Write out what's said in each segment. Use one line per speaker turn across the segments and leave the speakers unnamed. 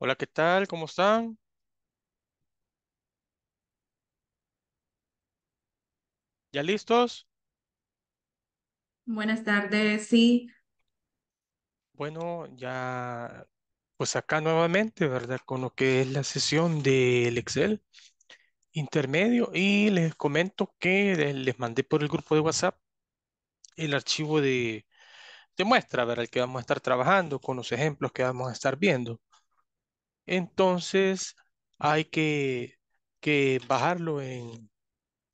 Hola, ¿qué tal? ¿Cómo están? ¿Ya listos? Buenas tardes, sí, Bueno, ya pues acá nuevamente, ¿verdad? Con lo que es la sesión del Excel intermedio y les comento que les mandé por el grupo de WhatsApp el archivo de muestra, ¿verdad? El que vamos a estar trabajando con los ejemplos que vamos a estar viendo entonces hay que, bajarlo en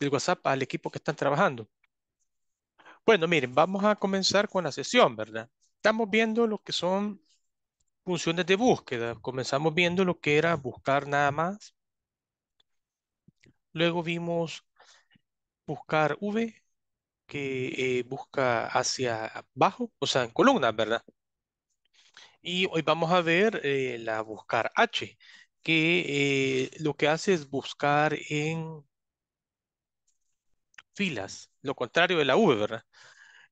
el WhatsApp al equipo que están trabajando. Bueno, miren, vamos a comenzar con la sesión, ¿verdad? Estamos viendo lo que son funciones de búsqueda. Comenzamos viendo lo que era buscar nada más. Luego vimos buscar V, que eh, busca hacia abajo, o sea, en columnas, ¿verdad? Y hoy vamos a ver eh, la buscar H, que eh, lo que hace es buscar en filas, lo contrario de la V, ¿verdad?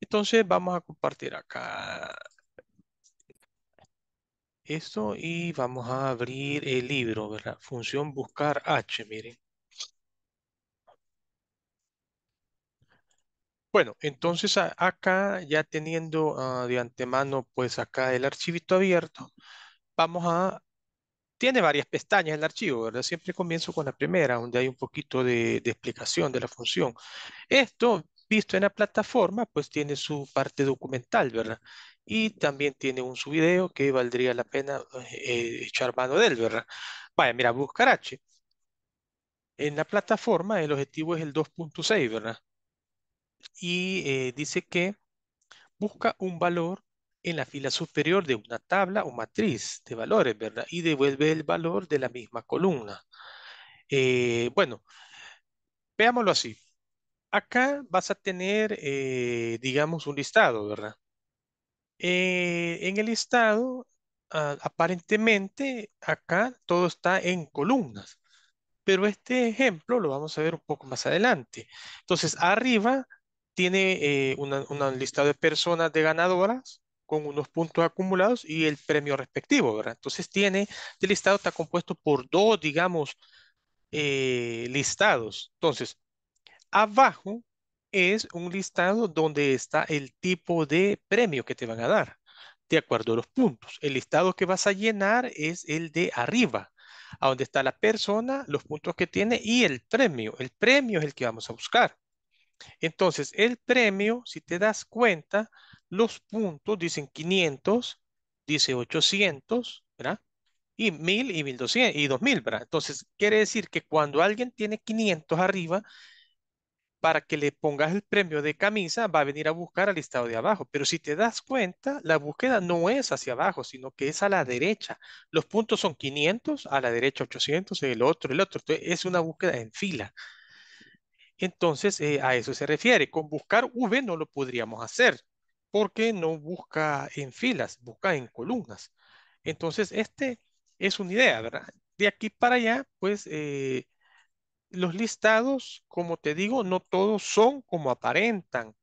Entonces vamos a compartir acá esto y vamos a abrir el libro, ¿verdad? Función buscar H, miren. Bueno, entonces acá ya teniendo ah, de antemano pues acá el archivito abierto, vamos a... Tiene varias pestañas el archivo, ¿verdad? Siempre comienzo con la primera, donde hay un poquito de, explicación de la función. Esto, visto en la plataforma, pues tiene su parte documental, ¿verdad? Y también tiene un subvideo que valdría la pena eh, eh, echar mano de él, ¿verdad? Vaya, mira, buscar H. En la plataforma el objetivo es el 2.6, ¿verdad? y eh, dice que busca un valor en la fila superior de una tabla o matriz de valores, ¿verdad? Y devuelve el valor de la misma columna. Eh, bueno, veámoslo así. Acá vas a tener, eh, digamos, un listado, ¿verdad? en el listado, aparentemente, acá todo está en columnas pero este ejemplo lo vamos a ver un poco más adelante. Entonces, arriba tiene eh, un una, lista de personas de ganadoras con unos puntos acumulados y el premio respectivo, ¿verdad? Entonces tiene, el listado está compuesto por dos, digamos, eh, listados. Entonces, abajo es un listado donde está el tipo de premio que te van a dar, de acuerdo a los puntos. El listado que vas a llenar es el de arriba, a donde está la persona, los puntos que tiene y el premio. El premio es el que vamos a buscar. Entonces, el premio, si te das cuenta, los puntos dicen 500, dice 800, ¿verdad? Y 1000 y 1200 y 2000, ¿verdad? Entonces, quiere decir que cuando alguien tiene 500 arriba, para que le pongas el premio de camisa, va a venir a buscar al listado de abajo. Pero si te das cuenta, la búsqueda no es hacia abajo, sino que es a la derecha. Los puntos son 500, a la derecha 800, el otro, el otro. Entonces, es una búsqueda en fila. Entonces, eh, a eso se refiere. Con buscar V no lo podríamos hacer, porque no busca en filas, busca en columnas. Entonces, este es una idea, ¿verdad? De aquí para allá, pues, eh, los listados, como te digo, no todos son como aparentan,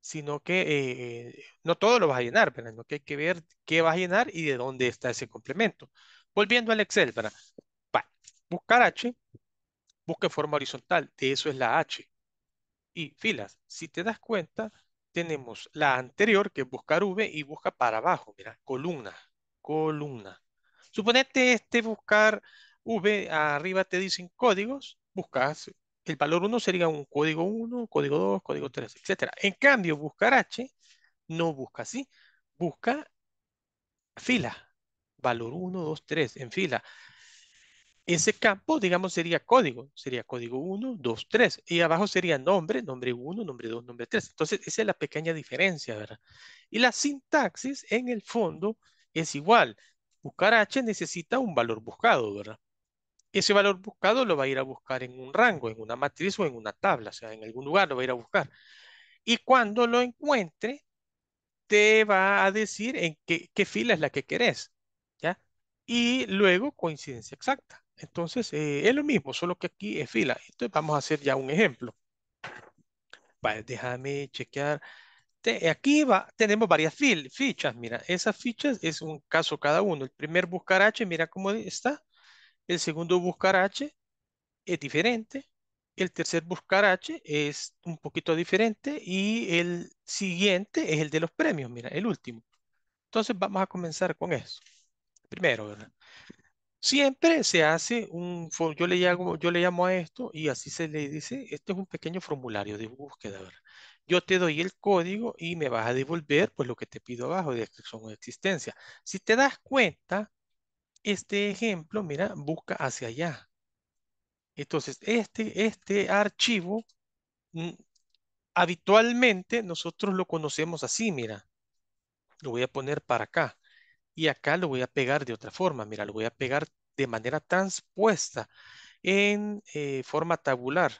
sino que eh, no todo lo va a llenar, ¿verdad? No que hay que ver qué va a llenar y de dónde está ese complemento. Volviendo al Excel, ¿verdad? Buscar H, busca en forma horizontal, de eso es la H. Y filas, si te das cuenta, tenemos la anterior que es buscar V y busca para abajo, mira, columna, columna. Suponete este buscar V, arriba te dicen códigos, buscas el valor 1 sería un código 1, código 2, código 3, etc. En cambio, buscar H no busca así, busca fila, valor 1, 2, 3, en fila. Ese campo, digamos, sería código. Sería código 1, 2, 3. Y abajo sería nombre, nombre 1, nombre 2, nombre 3. Entonces, esa es la pequeña diferencia, ¿verdad? Y la sintaxis, en el fondo, es igual. Buscar H necesita un valor buscado, ¿verdad? Ese valor buscado lo va a ir a buscar en un rango, en una matriz o en una tabla. O sea, en algún lugar lo va a ir a buscar. Y cuando lo encuentre, te va a decir en qué, fila es la que querés. ¿Ya? Y luego coincidencia exacta. Entonces, eh, es lo mismo, solo que aquí es fila. Entonces, vamos a hacer ya un ejemplo. Vale, déjame chequear. aquí va, tenemos varias fichas. Mira, esas fichas es un caso cada uno. El primer buscar H, mira cómo está. El segundo buscar H es diferente. El tercer buscar H es un poquito diferente. Y el siguiente es el de los premios, mira, el último. Entonces, vamos a comenzar con eso. Primero, ¿verdad? Siempre se hace un, yo le llamo, yo le llamo a esto y así se le dice, este es un pequeño formulario de búsqueda, Yo te doy el código y me vas a devolver pues lo que te pido abajo, de descripción existencia. Si te das cuenta, este ejemplo, mira, busca hacia allá. Entonces, este, este archivo, mm, habitualmente nosotros lo conocemos así, mira. Lo voy a poner para acá y acá lo voy a pegar de otra forma. Mira, lo voy a pegar de manera transpuesta en eh, forma tabular.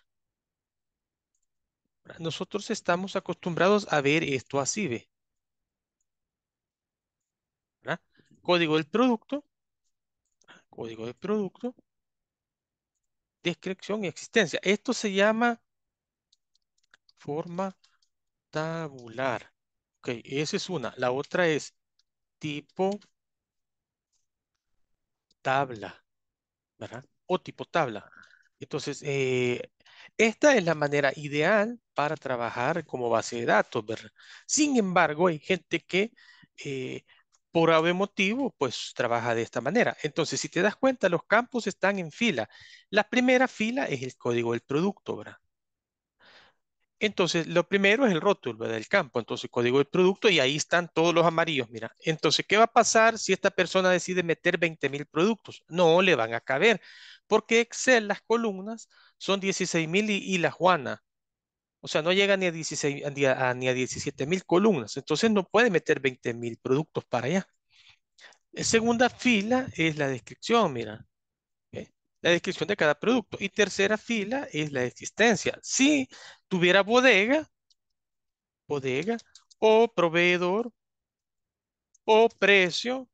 Nosotros estamos acostumbrados a ver esto así, ¿ve? Código del producto, código del producto, descripción y existencia. Esto se llama forma tabular. Ok, esa es una. La otra es tipo tabla, ¿verdad? O tipo tabla. Entonces, eh, esta es la manera ideal para trabajar como base de datos, ¿verdad? Sin embargo, hay gente que eh, por algún motivo, pues trabaja de esta manera. Entonces, si te das cuenta, los campos están en fila. La primera fila es el código del producto, ¿verdad? Entonces, lo primero es el rótulo del campo, entonces código del producto y ahí están todos los amarillos, mira. Entonces, ¿qué va a pasar si esta persona decide meter 20.000 productos? No le van a caber, porque Excel, las columnas, son 16.000 y, la Juana. O sea, no llega ni a, 16, a, columnas, entonces no puede meter 20.000 productos para allá. La segunda fila es la descripción, mira la descripción de cada producto. Y tercera fila es la existencia. Si tuviera bodega, bodega, o proveedor, o precio,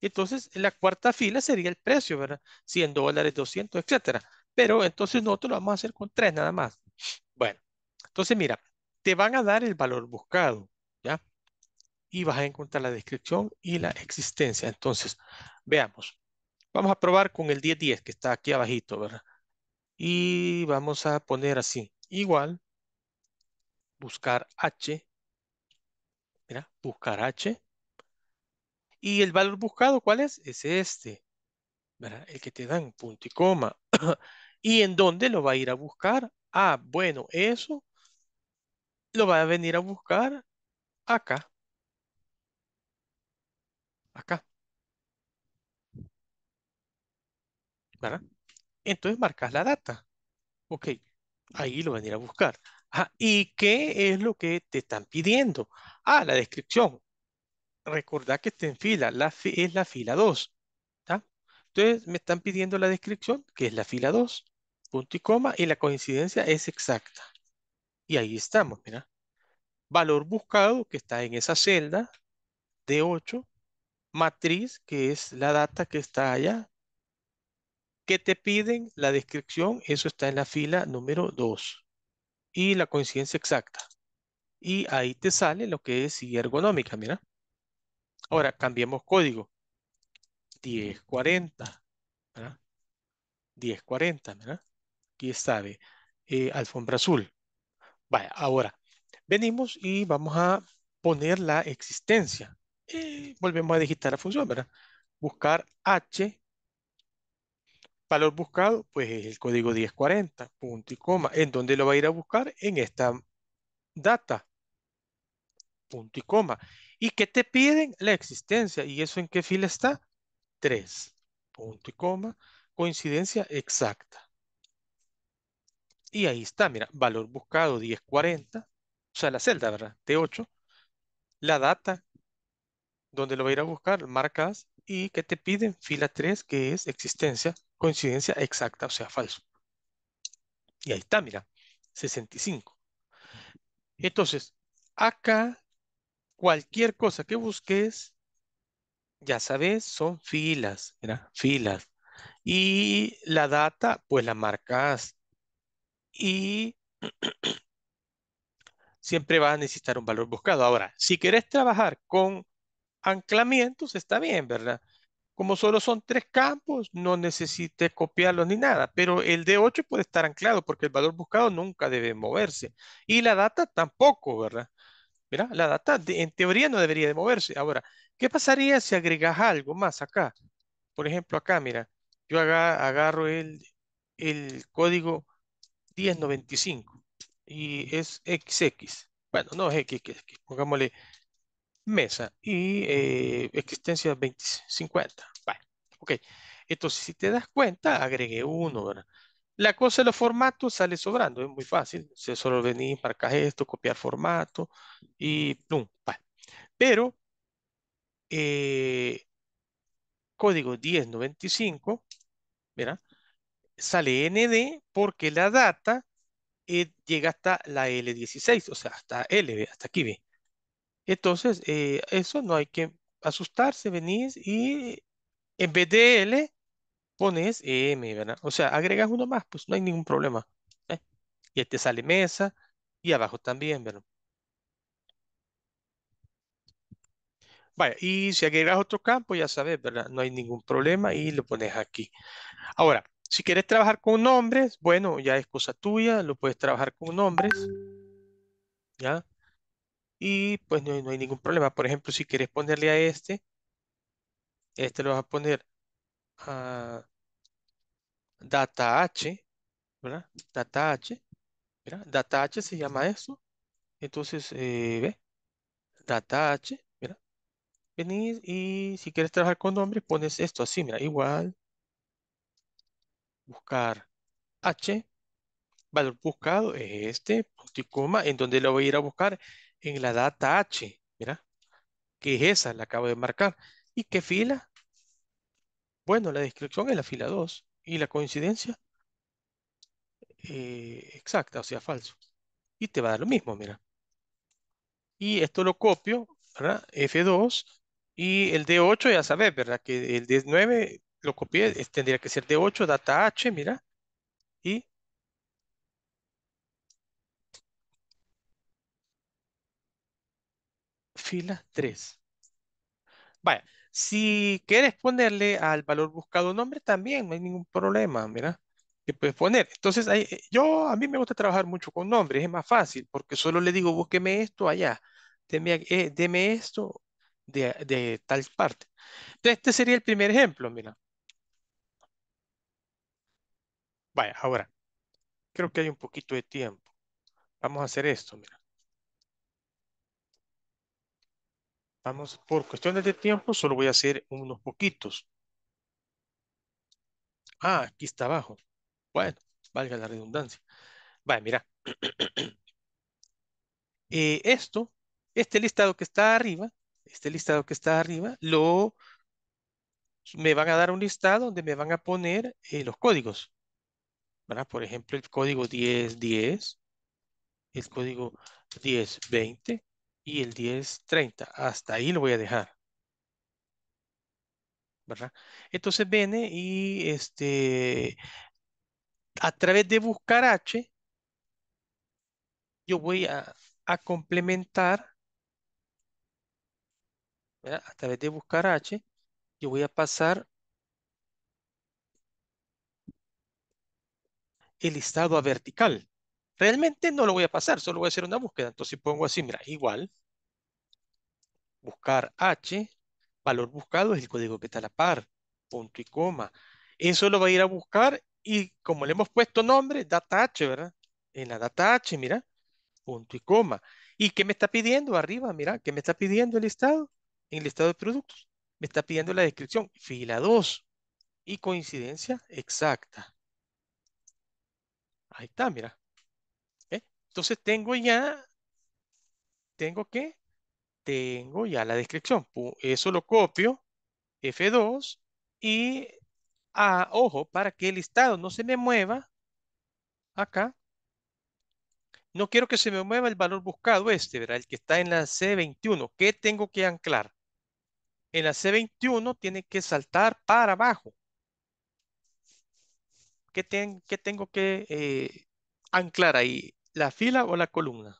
entonces la cuarta fila sería el precio, ¿verdad? 100 dólares, 200, etcétera. Pero entonces nosotros lo vamos a hacer con tres nada más. Bueno, entonces mira, te van a dar el valor buscado, ¿ya? Y vas a encontrar la descripción y la existencia. Entonces, veamos. Vamos a probar con el 1010 que está aquí abajito, ¿verdad? Y vamos a poner así, igual, buscar H, mira, buscar H. Y el valor buscado, ¿cuál es? Es este, ¿verdad? El que te dan, punto y coma. ¿Y en dónde lo va a ir a buscar? Ah, bueno, eso lo va a venir a buscar acá. Acá. Entonces marcas la data. Ok, ahí lo van a ir a buscar. Ah, ¿Y qué es lo que te están pidiendo? Ah, la descripción. Recordad que está en fila, la es la fila 2. Entonces me están pidiendo la descripción, que es la fila 2, punto y coma, y la coincidencia es exacta. Y ahí estamos, mira. Valor buscado que está en esa celda de 8, matriz que es la data que está allá, ¿Qué te piden? La descripción, eso está en la fila número 2. Y la coincidencia exacta. Y ahí te sale lo que es silla ergonómica, mira. Ahora, cambiamos código. 1040, ¿verdad? 1040, ¿verdad? Aquí está, eh, alfombra azul. Vaya, ahora, venimos y vamos a poner la existencia. volvemos a digitar la función, ¿verdad? Buscar H valor buscado, pues es el código 1040, punto y coma. ¿En dónde lo va a ir a buscar? En esta data, punto y coma. ¿Y qué te piden? La existencia. ¿Y eso en qué fila está? 3, punto y coma, coincidencia exacta. Y ahí está, mira, valor buscado 1040, o sea, la celda, ¿verdad? T8, la data, donde lo va a ir a buscar, marcas, y qué te piden fila 3, que es existencia coincidencia exacta, o sea, falso. Y ahí está, mira, 65. Entonces, acá, cualquier cosa que busques, ya sabes, son filas, filas. Y la data, pues la marcas. Y siempre va a necesitar un valor buscado. Ahora, si quieres trabajar con anclamientos, está bien, ¿verdad? Como solo son tres campos, no necesite copiarlos ni nada, pero el D8 puede estar anclado porque el valor buscado nunca debe moverse. Y la data tampoco, ¿verdad? Mira, la data en teoría no debería de moverse. Ahora, ¿qué pasaría si agregas algo más acá? Por ejemplo, acá, mira, yo agarro el, el código 1095 y es XX. Bueno, no es XX, pongámosle mesa y eh, existencia 2050. ok. Entonces, si te das cuenta, agregué uno, ¿verdad? La cosa de los formatos sale sobrando, es muy fácil. Se solo venir, para esto, copiar formato y plum, vale. Pero, eh, código 1095, mira, sale ND porque la data eh, llega hasta la L16, o sea, hasta L, hasta aquí ve. Entonces, eh, eso no hay que asustarse, venís y en vez de L pones M, ¿verdad? O sea, agregas uno más, pues no hay ningún problema. ¿eh? Y te sale mesa y abajo también, ¿verdad? Vaya, y si agregas otro campo, ya sabes, ¿verdad? No hay ningún problema y lo pones aquí. Ahora, si quieres trabajar con nombres, bueno, ya es cosa tuya, lo puedes trabajar con nombres, ¿ya? y pues no, hay ningún problema. Por ejemplo, si quieres ponerle a este, este lo vas a poner a data H, ¿verdad? Data H, ¿verdad? Data H se llama esto. Entonces, eh, ve, data H, ¿verdad? Venir. y si quieres trabajar con nombres, pones esto así, mira, igual, buscar H, valor buscado es este, punto y coma, en donde lo voy a ir a buscar en la data H, mira, que es esa, la acabo de marcar. ¿Y qué fila? Bueno, la descripción es la fila 2 y la coincidencia eh, exacta, o sea, falso. Y te va a dar lo mismo, mira. Y esto lo copio, ¿verdad? F2 y el D8 ya sabes, ¿verdad? Que el D9 lo copié, tendría que ser D8, data H, mira. Y fila 3. Vaya, si quieres ponerle al valor buscado nombre, también no hay ningún problema, mira, que puedes poner. Entonces, eh, yo a mí me gusta trabajar mucho con nombres, es más fácil, porque solo le digo, búsqueme esto allá, eh, deme, esto de, de tal parte. Entonces, este sería el primer ejemplo, mira. Vaya, ahora, creo que hay un poquito de tiempo. Vamos a hacer esto, mira. Vamos, por cuestiones de tiempo, solo voy a hacer unos poquitos. Ah, aquí está abajo. Bueno, valga la redundancia. Vale, mira. Eh, esto, este listado que está arriba, este listado que está arriba, lo me van a dar un listado donde me van a poner eh, los códigos. ¿verdad? Por ejemplo, el código 1010, el código 1020, y el 30. Hasta ahí lo voy a dejar. ¿Verdad? Entonces viene y este, a través de buscar H, yo voy a, complementar, a través de buscar H, yo voy a pasar el listado a vertical. Realmente no lo voy a pasar, solo voy a hacer una búsqueda. Entonces pongo así, mira, igual, buscar H, valor buscado es el código que está a la par, punto y coma. Eso lo va a ir a buscar y como le hemos puesto nombre, data H, ¿verdad? En la data H, mira, punto y coma. ¿Y qué me está pidiendo arriba? Mira, ¿qué me está pidiendo el estado? En el estado de productos. Me está pidiendo la descripción, fila 2. Y coincidencia exacta. Ahí está, mira. Entonces tengo ya, tengo que, tengo ya la descripción. Eso lo copio, F2, y a, ah, ojo, para que el listado no se me mueva, acá, no quiero que se me mueva el valor buscado este, ¿verdad? El que está en la C21. ¿Qué tengo que anclar? En la C21 tiene que saltar para abajo. ¿Qué, qué tengo que eh, anclar ahí? la fila o la columna?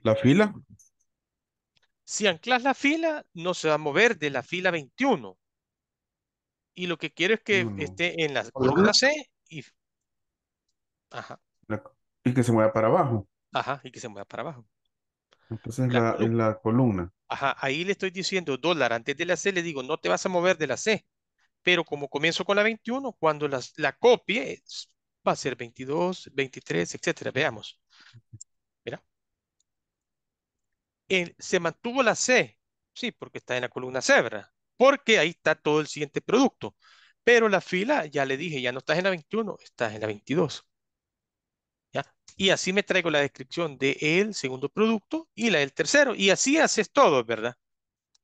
La, fila. Si anclas la fila, no se va a mover de la fila 21. Y lo que quiero es que mm. esté en la columna C y... que se mueva para abajo. Ajá, y que se mueva para abajo. Entonces la, en la columna ahí le estoy diciendo dólar antes de la C, le digo, no te vas a mover de la C. Pero como comienzo con la 21, cuando la copie, va a ser 22, 23, etcétera. Veamos. Mira. se mantuvo la C. Sí, porque está en la columna cebra. Porque ahí está todo el siguiente producto. Pero la fila, ya le dije, ya no estás en la 21, estás en la 22 y así me traigo la descripción de el segundo producto y la del tercero. Y así haces todo, ¿verdad?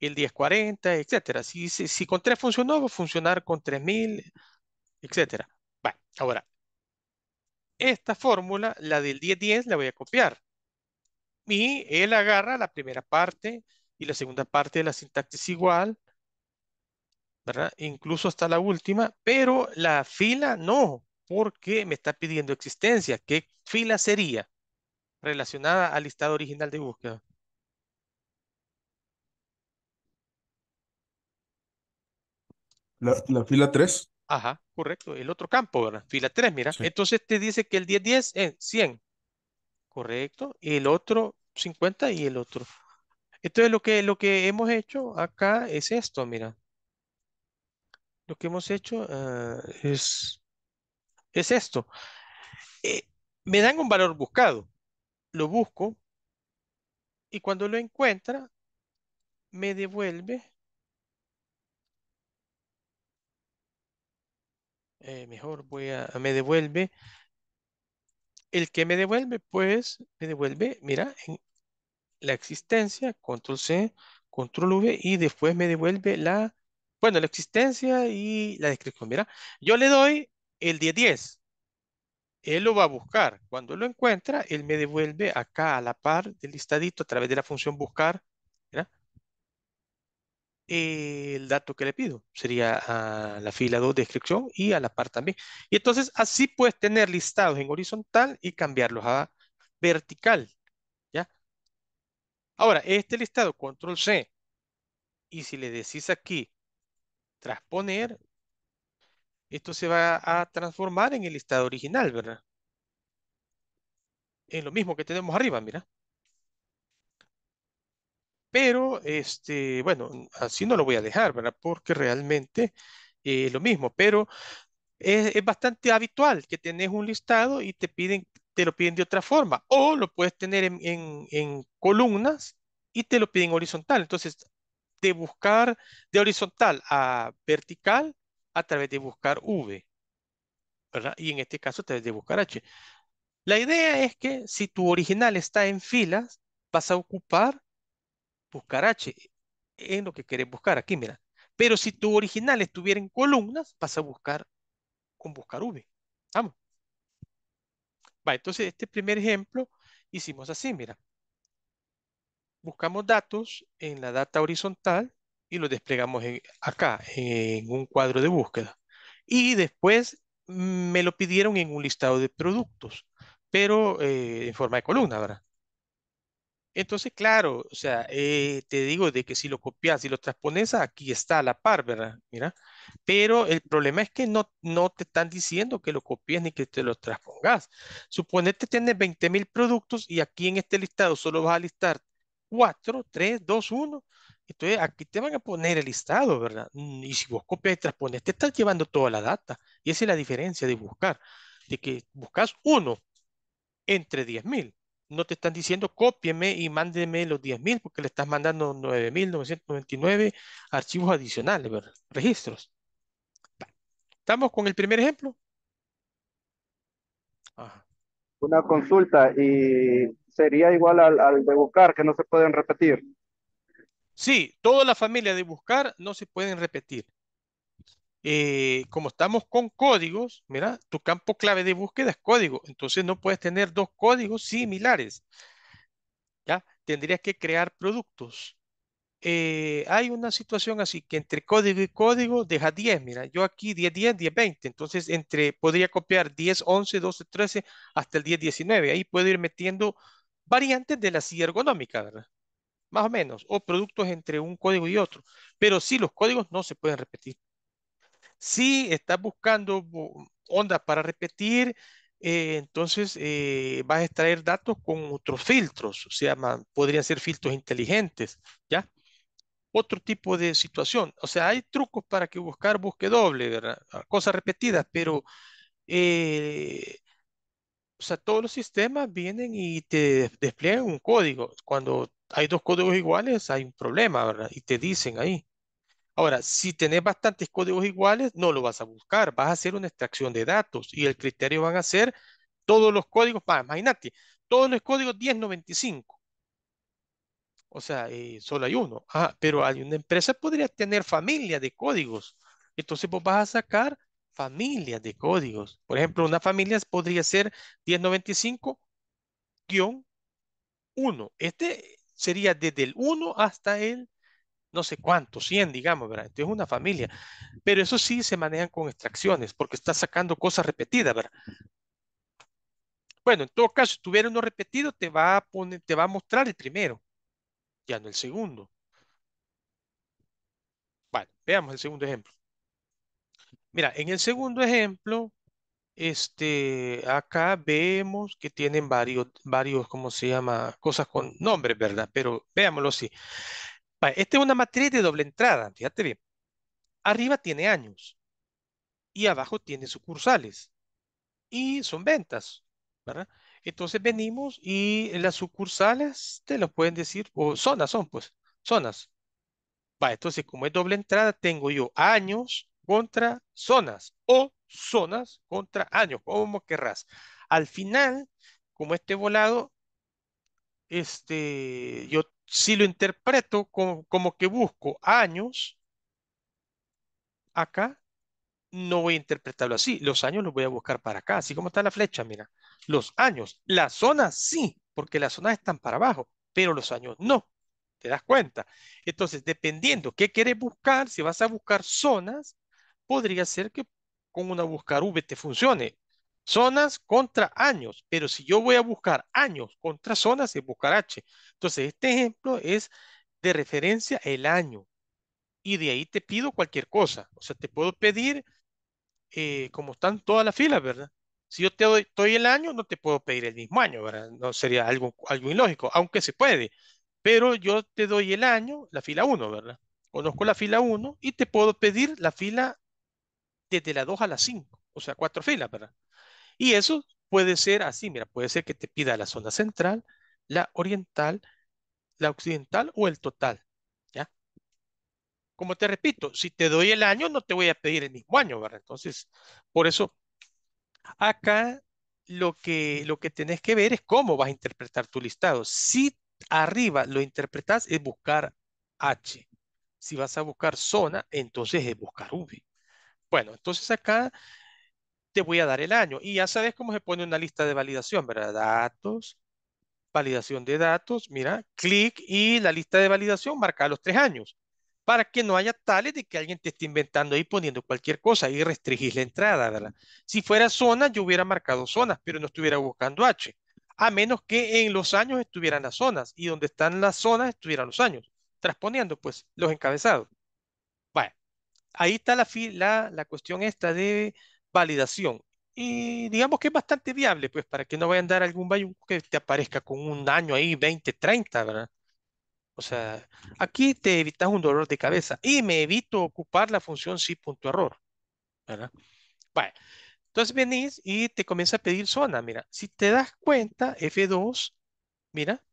El 1040, etcétera. Si, si, con 3 funcionó, va a funcionar con 3000, etcétera. Bueno, ahora, esta fórmula, la del 1010, la voy a copiar. Y él agarra la primera parte y la segunda parte de la sintaxis igual, ¿verdad? Incluso hasta la última, pero la fila no porque me está pidiendo existencia. ¿Qué fila sería relacionada al listado original de búsqueda? La, fila 3. Ajá, correcto. El otro campo, ¿verdad? Fila 3, mira. Entonces te dice que el 10-10 es 100. Correcto. Y el otro 50 y el otro. Entonces lo que, lo que hemos hecho acá es esto, mira. Lo que hemos hecho ah, es es esto. Eh, me dan un valor buscado, lo busco y cuando lo encuentra, me devuelve. Eh, mejor voy a, me devuelve. El que me devuelve, pues, me devuelve, mira, en la existencia, control C, control V, y después me devuelve la, bueno, la existencia y la descripción. Mira, yo le doy el día 10 Él lo va a buscar. Cuando lo encuentra, él me devuelve acá a la par del listadito a través de la función buscar el dato que le pido. Sería a la fila 2 de descripción y a la par también. Y entonces así puedes tener listados en horizontal y cambiarlos a vertical. ¿ya? Ahora, este listado, control C. Y si le decís aquí, transponer, esto se va a transformar en el listado original, ¿verdad? En lo mismo que tenemos arriba, mira. Pero, este, bueno, así no lo voy a dejar, ¿verdad? Porque realmente es eh, lo mismo, pero es, bastante habitual que tenés un listado y te piden, te lo piden de otra forma, o lo puedes tener en, en, en columnas y te lo piden horizontal. Entonces, de buscar de horizontal a vertical, a través de buscar V, Y en este caso a través de buscar H. La idea es que si tu original está en filas, vas a ocupar buscar H en lo que querés buscar. Aquí, mira. Pero si tu original estuviera en columnas, vas a buscar con buscar V. vamos Va, entonces este primer ejemplo hicimos así, mira. Buscamos datos en la data horizontal y lo desplegamos acá en un cuadro de búsqueda. Y después mm, me lo pidieron en un listado de productos, pero eh, en forma de columna, ¿verdad? Entonces, claro, o sea, eh, te digo de que si lo copias y lo transpones, aquí está la par, ¿verdad? Mira, pero el problema es que no, no te están diciendo que lo copies ni que te lo transpongas. Suponete tienes 20.000 mil productos y aquí en este listado solo vas a listar 4, 3, 2, 1. Entonces, aquí te van a poner el listado, ¿verdad? Mm, y si vos copias y transpones, te estás llevando toda la data. Y esa es la diferencia de buscar. De que buscas uno entre 10.000. No te están diciendo cópieme y mándeme los 10.000 porque le estás mandando 9.999 archivos adicionales, ¿verdad? Registros. ¿Estamos con el primer ejemplo? Una consulta y sería igual al de buscar que no se pueden repetir. Sí, toda la familia de buscar no se pueden repetir. Eh, como estamos con códigos, mira, tu campo clave de búsqueda es código, entonces no puedes tener dos códigos similares. ¿Ya? Tendrías que crear productos. Eh, hay una situación así que entre código y código deja 10, mira, yo aquí 10, 10, 10, 20, entonces entre podría copiar 10, 11, 12, 13 hasta el 10, 19, ahí puedo ir metiendo variantes de la silla ergonómica, ¿verdad? más o menos, o productos entre un código y otro. Pero si los códigos no se pueden repetir. Si estás buscando ondas para repetir, eh, entonces eh, vas a extraer datos con otros filtros, o sea podrían ser filtros inteligentes, ¿ya? Otro tipo de situación. O sea, hay trucos para que buscar busque doble, ¿verdad? Ah, cosas repetidas, pero... Eh, o sea, todos los sistemas vienen y te despliegan un código. Cuando hay dos códigos iguales, hay un problema, ¿verdad? Y te dicen ahí. Ahora, si tenés bastantes códigos iguales, no lo vas a buscar, vas a hacer una extracción de datos y el criterio van a ser todos los códigos, imagínate, todos los códigos 1095. O sea, eh, solo hay uno. Ah, pero hay una empresa podría tener familia de códigos. Entonces vos vas a sacar familias de códigos. Por ejemplo, una familia podría ser 1095-1. Este sería desde el 1 hasta el no sé cuánto, 100, digamos, ¿verdad? Entonces una familia. Pero eso sí se manejan con extracciones, porque está sacando cosas repetidas, ¿verdad? Bueno, en todo caso, si tuviera uno repetido, te va a, te va a mostrar el primero, ya no el segundo. Bueno, veamos el segundo ejemplo. Mira, en el segundo ejemplo, este, acá vemos que tienen varios, varios, ¿cómo se llama? Cosas con nombres, ¿verdad? Pero veámoslo así. Esta es una matriz de doble entrada, fíjate bien. Arriba tiene años y abajo tiene sucursales y son ventas, ¿verdad? Entonces venimos y las sucursales te lo pueden decir, o zonas son, pues, zonas. Va, entonces como es doble entrada, tengo yo años contra zonas o zonas contra años, como querrás. Al final, como este volado, este, yo si lo interpreto como, como que busco años, acá, no voy a interpretarlo así. Los años los voy a buscar para acá, así como está la flecha, mira. Los años, las zonas sí, porque las zonas están para abajo, pero los años no. ¿Te das cuenta? Entonces, dependiendo qué quieres buscar, si vas a buscar zonas, podría ser que con una buscar V te funcione. Zonas contra años, pero si yo voy a buscar años contra zonas, es buscar H. Entonces, este ejemplo es de referencia el año. Y de ahí te pido cualquier cosa. O sea, te puedo pedir, eh, como están todas las filas, ¿verdad? Si yo te doy, el año, no te puedo pedir el mismo año, ¿verdad? No sería algo, algo ilógico, aunque se puede. Pero yo te doy el año, la fila 1, ¿verdad? Conozco la fila 1 y te puedo pedir la fila de la 2 a la 5, o sea, cuatro filas, ¿verdad? Y eso puede ser así, mira, puede ser que te pida la zona central, la oriental, la occidental o el total, ¿ya? Como te repito, si te doy el año, no te voy a pedir el mismo año, ¿verdad? Entonces, por eso, acá lo que, lo que tenés que ver es cómo vas a interpretar tu listado. Si arriba lo interpretas es buscar H. Si vas a buscar zona, entonces es buscar V. Bueno, entonces acá te voy a dar el año y ya sabes cómo se pone una lista de validación, ¿verdad? Datos, validación de datos, mira, clic y la lista de validación marca los tres años para que no haya tales de que alguien te esté inventando ahí poniendo cualquier cosa y restringir la entrada, ¿verdad? Si fuera zona, yo hubiera marcado zonas, pero no estuviera buscando H, a menos que en los años estuvieran las zonas y donde están las zonas estuvieran los años, transponiendo pues los encabezados ahí está la, cuestión esta de validación. Y digamos que es bastante viable, pues, para que no vayan a dar algún bayuco que te aparezca con un daño ahí, 20, 30, ¿verdad? O sea, aquí te evitas un dolor de cabeza y me evito ocupar la función si punto error, ¿verdad? Bueno, Entonces venís y te comienza a pedir zona. Mira, si te das cuenta, F2, mira,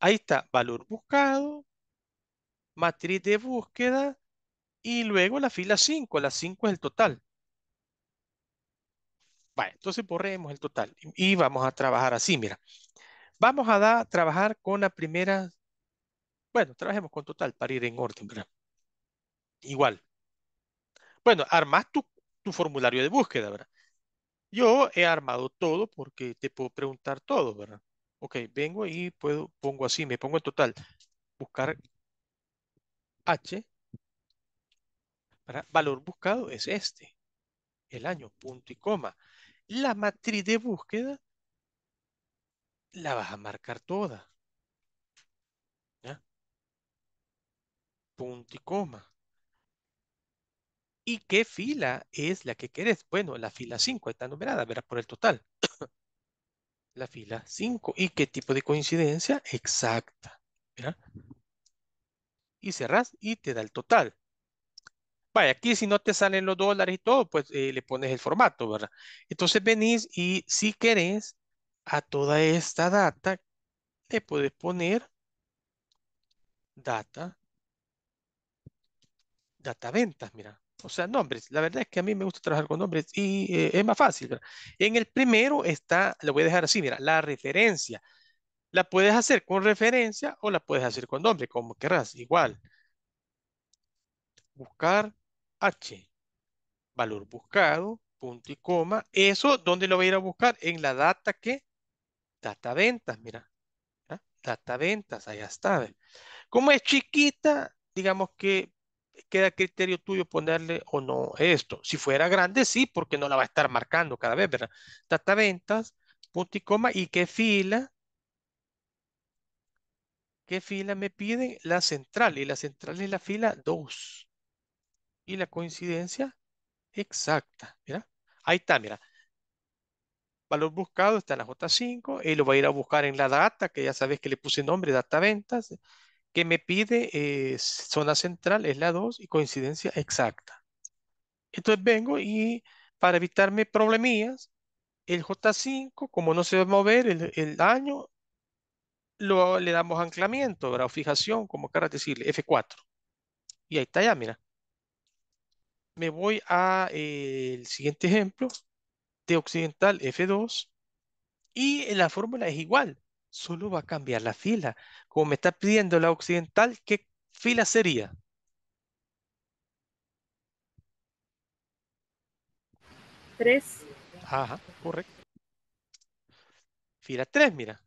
ahí está, valor buscado, matriz de búsqueda, y luego la fila 5, la 5 es el total. Vale, entonces borremos el total y vamos a trabajar así, mira. Vamos a trabajar con la primera, bueno, trabajemos con total para ir en orden, ¿verdad? Igual. Bueno, armas tu, formulario de búsqueda, ¿verdad? Yo he armado todo porque te puedo preguntar todo, ¿verdad? Ok, vengo y puedo, pongo así, me pongo el total, buscar H, Valor buscado es este, el año, punto y coma. La matriz de búsqueda la vas a marcar toda. Punto y coma. ¿Y qué fila es la que querés? Bueno, la fila 5 está numerada, verás por el total. la fila 5. ¿Y qué tipo de coincidencia? Exacta. Y cerrás y te da el total. Vaya, aquí si no te salen los dólares y todo, pues eh, le pones el formato, ¿verdad? Entonces venís y si querés a toda esta data, le puedes poner data, data ventas, mira. O sea, nombres. La verdad es que a mí me gusta trabajar con nombres y eh, es más fácil. ¿verdad? En el primero está, lo voy a dejar así, mira, la referencia. La puedes hacer con referencia o la puedes hacer con nombre, como querrás, igual buscar H, valor buscado, punto y coma. Eso, ¿dónde lo voy a ir a buscar? En la data que, data ventas, mira. Data ventas, allá está. Como es chiquita, digamos que queda criterio tuyo ponerle o no esto. Si fuera grande, sí, porque no la va a estar marcando cada vez, ¿verdad? Data ventas, punto y coma, y qué fila. ¿Qué fila me piden? La central, y la central es la fila 2 y la coincidencia exacta. Mira, ahí está, mira. Valor buscado está en la J5, él eh, lo va a ir a buscar en la data, que ya sabes que le puse nombre, data ventas, que me pide eh, zona central, es la 2, y coincidencia exacta. Entonces vengo y para evitarme problemillas, el J5, como no se va a mover el, el año, lo, le damos anclamiento, ¿verdad? O fijación, como querrás decirle, F4. Y ahí está ya, mira me voy a eh, el siguiente ejemplo de occidental F2 y la fórmula es igual, solo va a cambiar la fila. Como me está pidiendo la occidental, ¿qué fila sería? 3. Ajá, correcto. Fila 3, mira.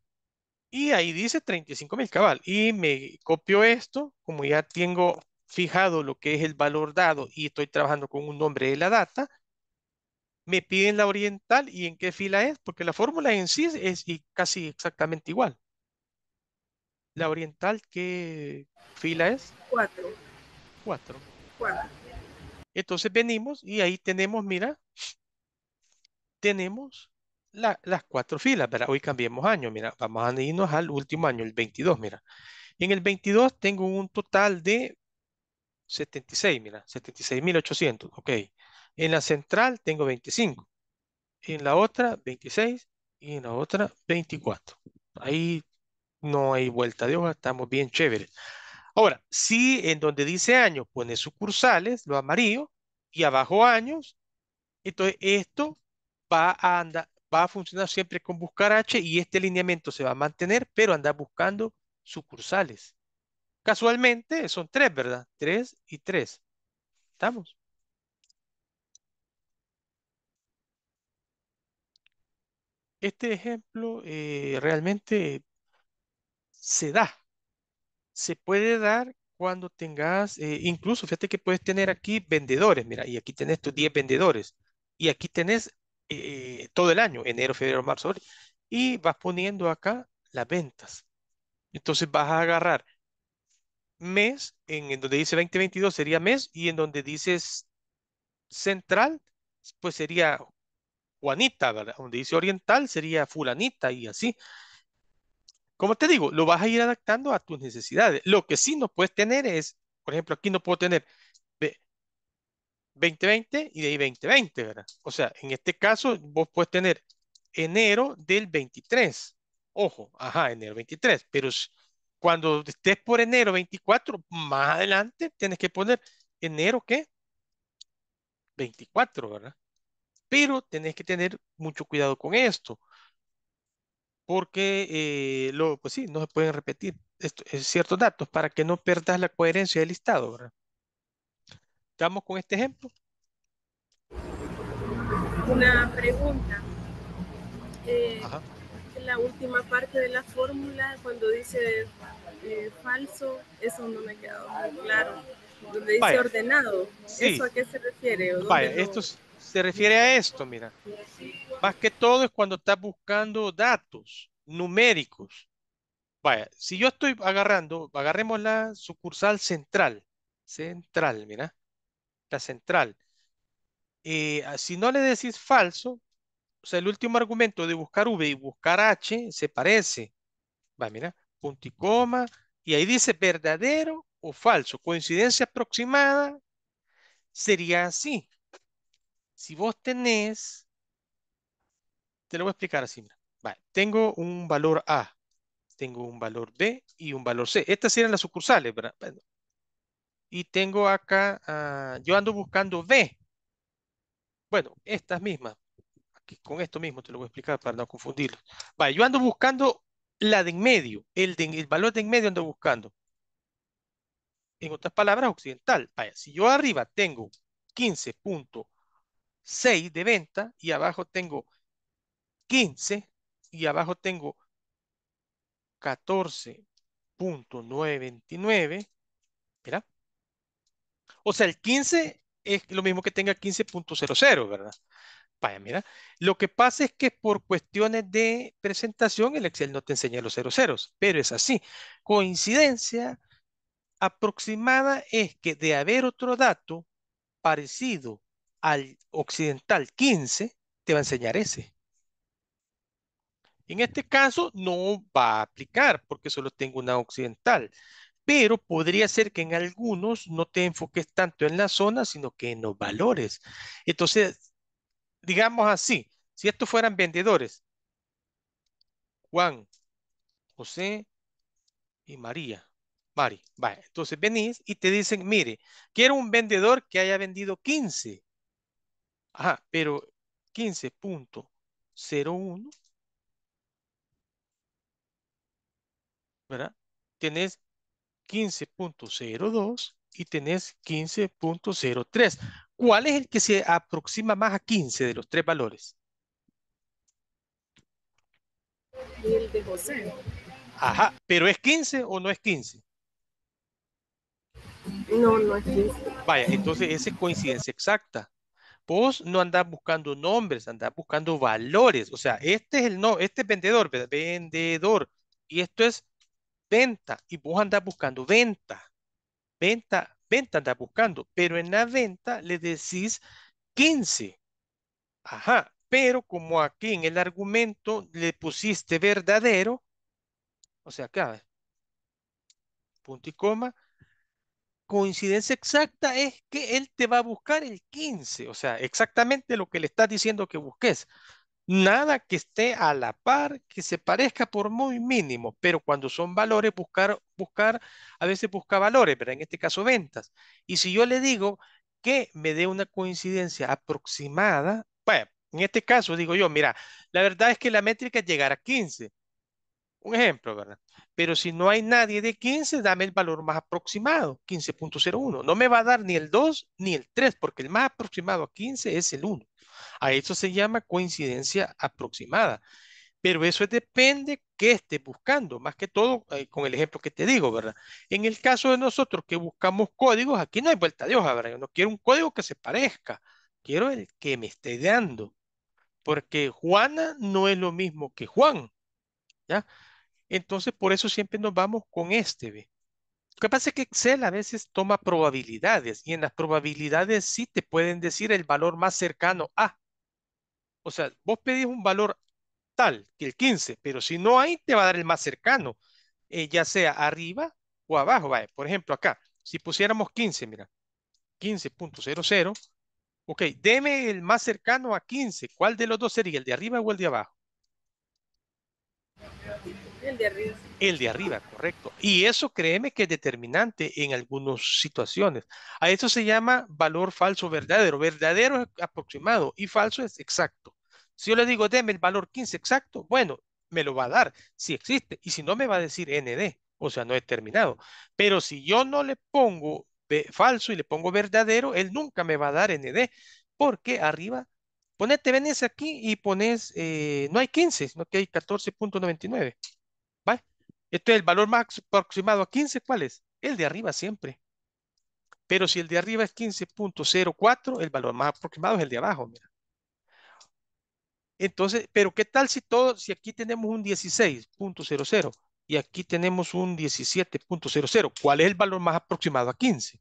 Y ahí dice 35 mil cabal. Y me copio esto, como ya tengo fijado lo que es el valor dado y estoy trabajando con un nombre de la data, me piden la oriental y en qué fila es, porque la fórmula en sí es, casi exactamente igual. La oriental, ¿qué fila es? Cuatro. Cuatro. Entonces venimos y ahí tenemos, mira, tenemos las cuatro filas, ¿verdad? Hoy cambiemos año, mira, vamos a irnos al último año, el 22, mira. En el 22 tengo un total de 76, mira, 76.800, ok. En la central tengo 25, en la otra 26 y en la otra 24. Ahí no hay vuelta de hoja, estamos bien chéveres. Ahora, si en donde dice años pone sucursales, lo amarillo, y abajo años, entonces esto va a andar, va a funcionar siempre con buscar H y este lineamiento se va a mantener, pero anda buscando sucursales. Casualmente son tres, ¿verdad? Tres y tres. ¿Estamos? Este ejemplo eh, realmente se da. Se puede dar cuando tengas, eh, incluso fíjate que puedes tener aquí vendedores, mira, y aquí tenés tus 10 vendedores, y aquí tenés eh, todo el año, enero, febrero, marzo, y vas poniendo acá las ventas. Entonces vas a agarrar mes, en, donde dice 2022 sería mes y en donde dices central, pues sería Juanita, ¿verdad? Donde dice oriental sería fulanita y así. Como te digo, lo vas a ir adaptando a tus necesidades. Lo que sí no puedes tener es, por ejemplo, aquí no puedo tener 2020 y de ahí 2020, ¿verdad? O sea, en este caso vos puedes tener enero del 23. Ojo, ajá, enero 23, pero cuando estés por enero 24, más adelante tienes que poner enero qué? 24, ¿verdad? Pero tenés que tener mucho cuidado con esto, porque eh, pues sí, no se pueden repetir eh, ciertos datos para que no perdas la coherencia del listado, ¿verdad? Estamos con este ejemplo. Una pregunta. Eh, Ajá la última parte de la fórmula cuando dice eh, falso, eso no me ha quedado claro. Donde dice ordenado, ¿eso a qué se refiere? esto se refiere a esto, mira. Más que todo es cuando estás buscando datos numéricos. Vaya, si yo estoy agarrando, agarremos la sucursal central. Central, mira. La central. Eh, si no le decís falso, o sea, el último argumento de buscar V y buscar H se parece. Va, mira, punto y coma. Y ahí dice verdadero o falso. Coincidencia aproximada sería así. Si vos tenés, te lo voy a explicar así. tengo un valor A, tengo un valor B y un valor C. Estas eran las sucursales, ¿verdad? y tengo acá, ah, yo ando buscando B. Bueno, estas mismas con esto mismo te lo voy a explicar para no confundirlo. Vaya, yo ando buscando la de en medio, el, el valor de en medio ando buscando. En otras palabras, occidental. Vaya, si yo arriba tengo 15.6 de venta y abajo tengo 15 y abajo tengo 14.929, Mira, O sea, el 15 es lo mismo que tenga 15.00, ¿verdad? mira, lo que pasa es que por cuestiones de presentación el Excel no te enseña los 00. ceros, pero es así. Coincidencia aproximada es que de haber otro dato parecido al occidental 15, te va a enseñar ese. En este caso no va a aplicar porque solo tengo una occidental, pero podría ser que en algunos no te enfoques tanto en la zona, sino que en los valores. Entonces, digamos así, si estos fueran vendedores, Juan, José y María, Mari, vale, entonces venís y te dicen, mire, quiero un vendedor que haya vendido 15. Ajá, pero 15.01, ¿verdad? Tenés 15.02 y tenés 15.03. ¿Cuál es el que se aproxima más a 15 de los tres valores? El de José. Ajá, pero ¿es 15 o no es 15? No, no es 15. Vaya, entonces esa es coincidencia exacta. Vos no andás buscando nombres, andás buscando valores. O sea, este es el no, este es vendedor, vendedor. Y esto es venta. Y vos andás buscando venta. Venta venta andas buscando, pero en la venta le decís 15. Ajá, pero como aquí en el argumento le pusiste verdadero, o sea, acá, punto y coma, coincidencia exacta es que él te va a buscar el 15, o sea, exactamente lo que le estás diciendo que busques. Nada que esté a la par, que se parezca por muy mínimo, pero cuando son valores, buscar, buscar, a veces busca valores, pero en este caso ventas. Y si yo le digo que me dé una coincidencia aproximada, pues en este caso digo yo, mira, la verdad es que la métrica llegará llegar a 15. Un ejemplo, ¿verdad? Pero si no hay nadie de 15, dame el valor más aproximado, 15.01. No me va a dar ni el 2 ni el 3, porque el más aproximado a 15 es el 1. A eso se llama coincidencia aproximada. Pero eso depende que estés buscando, más que todo eh, con el ejemplo que te digo, ¿verdad? En el caso de nosotros que buscamos códigos, aquí no hay vuelta de hoja, ¿verdad? Yo no quiero un código que se parezca, quiero el que me esté dando, porque Juana no es lo mismo que Juan, ¿ya? Entonces, por eso siempre nos vamos con este, B, Lo que pasa es que Excel a veces toma probabilidades y en las probabilidades sí te pueden decir el valor más cercano a. O sea, vos pedís un valor tal que el 15, pero si no hay, te va a dar el más cercano, eh, ya sea arriba o abajo. Por ejemplo, acá, si pusiéramos 15, mira, 15.00, ok, deme el más cercano a 15. ¿Cuál de los dos sería, el de arriba o el de abajo? El de arriba. El de arriba, correcto. Y eso créeme que es determinante en algunas situaciones. A eso se llama valor falso verdadero. Verdadero es aproximado y falso es exacto. Si yo le digo, deme el valor 15 exacto, bueno, me lo va a dar, si existe, y si no, me va a decir ND, o sea, no es terminado. Pero si yo no le pongo falso y le pongo verdadero, él nunca me va a dar ND, porque arriba, ponete venís aquí y pones, eh, no hay 15, sino que hay 14.99. ¿Vale? es el valor más aproximado a 15, ¿cuál es? El de arriba siempre. Pero si el de arriba es 15.04, el valor más aproximado es el de abajo, mira. Entonces, pero ¿qué tal si todo, si aquí tenemos un 16.00 y aquí tenemos un 17.00? ¿Cuál es el valor más aproximado a 15?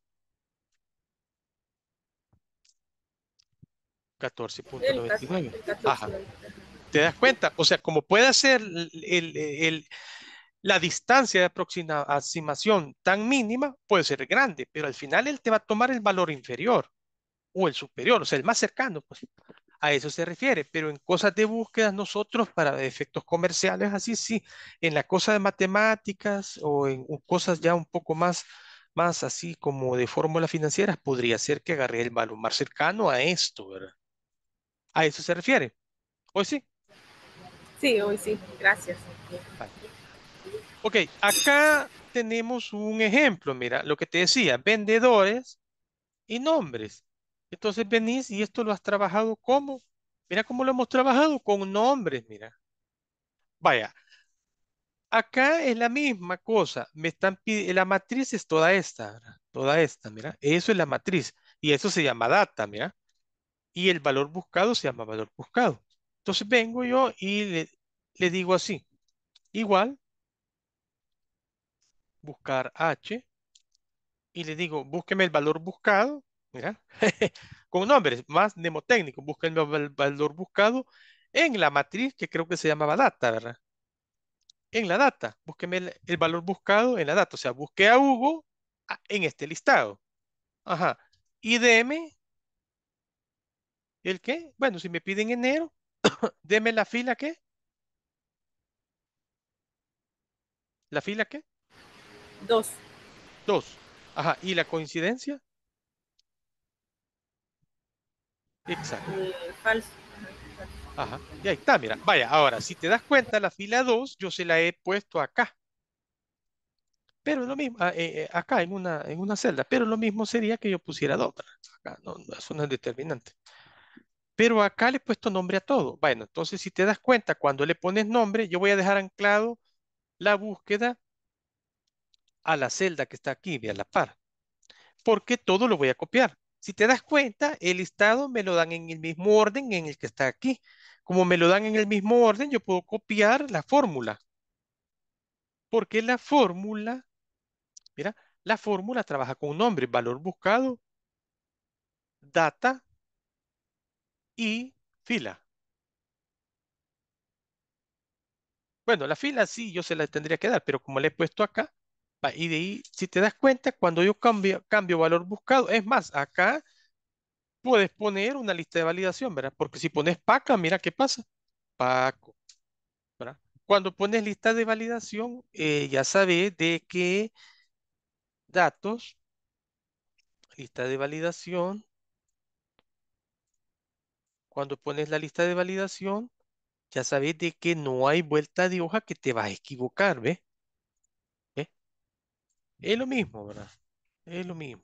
14.99. ¿Te das cuenta? O sea, como puede ser la distancia de aproximación tan mínima, puede ser grande, pero al final él te va a tomar el valor inferior o el superior, o sea, el más cercano. Pues a eso se refiere, pero en cosas de búsquedas nosotros para efectos comerciales, así sí, en la cosa de matemáticas o en cosas ya un poco más, más así como de fórmulas financieras, podría ser que agarré el valor más cercano a esto, ¿verdad? A eso se refiere. ¿Hoy sí? Sí, hoy sí, gracias. Ok, acá tenemos un ejemplo, mira, lo que te decía, vendedores y nombres. Entonces venís y esto lo has trabajado como, mira cómo lo hemos trabajado, con nombres, mira. Vaya, acá es la misma cosa, me están la matriz es toda esta, toda esta, mira, eso es la matriz y eso se llama data, mira. Y el valor buscado se llama valor buscado. Entonces vengo yo y le, le digo así, igual, buscar H, y le digo, búsqueme el valor buscado ¿ya? con nombres más mnemotécnicos, busquen el valor buscado en la matriz que creo que se llamaba data, ¿verdad? En la data, búsqueme el, valor buscado en la data, o sea, busqué a Hugo ah, en este listado. Ajá. Y deme, ¿el qué? Bueno, si me piden enero, deme la fila qué. ¿La fila qué? Dos. Dos. Ajá. ¿Y la coincidencia? Exacto. Eh, falso. Ajá. Y ahí está, mira. Vaya, ahora, si te das cuenta, la fila 2 yo se la he puesto acá. Pero lo mismo, ah, eh, eh, acá en una, en una celda, pero lo mismo sería que yo pusiera dos. Acá no, eso no es determinante. Pero acá le he puesto nombre a todo. Bueno, entonces si te das cuenta, cuando le pones nombre, yo voy a dejar anclado la búsqueda a la celda que está aquí, a la par. Porque todo lo voy a copiar. Si te das cuenta, el listado me lo dan en el mismo orden en el que está aquí. Como me lo dan en el mismo orden, yo puedo copiar la fórmula. Porque la fórmula, mira, la fórmula trabaja con un nombre, valor buscado, data y fila. Bueno, la fila sí, yo se la tendría que dar, pero como le he puesto acá, y de ahí, si te das cuenta, cuando yo cambio, cambio valor buscado, es más, acá puedes poner una lista de validación, ¿verdad? Porque si pones Paca, mira qué pasa. Paco, ¿verdad? Cuando pones lista de validación, eh, ya sabes de qué datos, lista de validación, cuando pones la lista de validación, ya sabes de que no hay vuelta de hoja que te vas a equivocar, ¿ves? Es lo mismo, ¿verdad? Es lo mismo.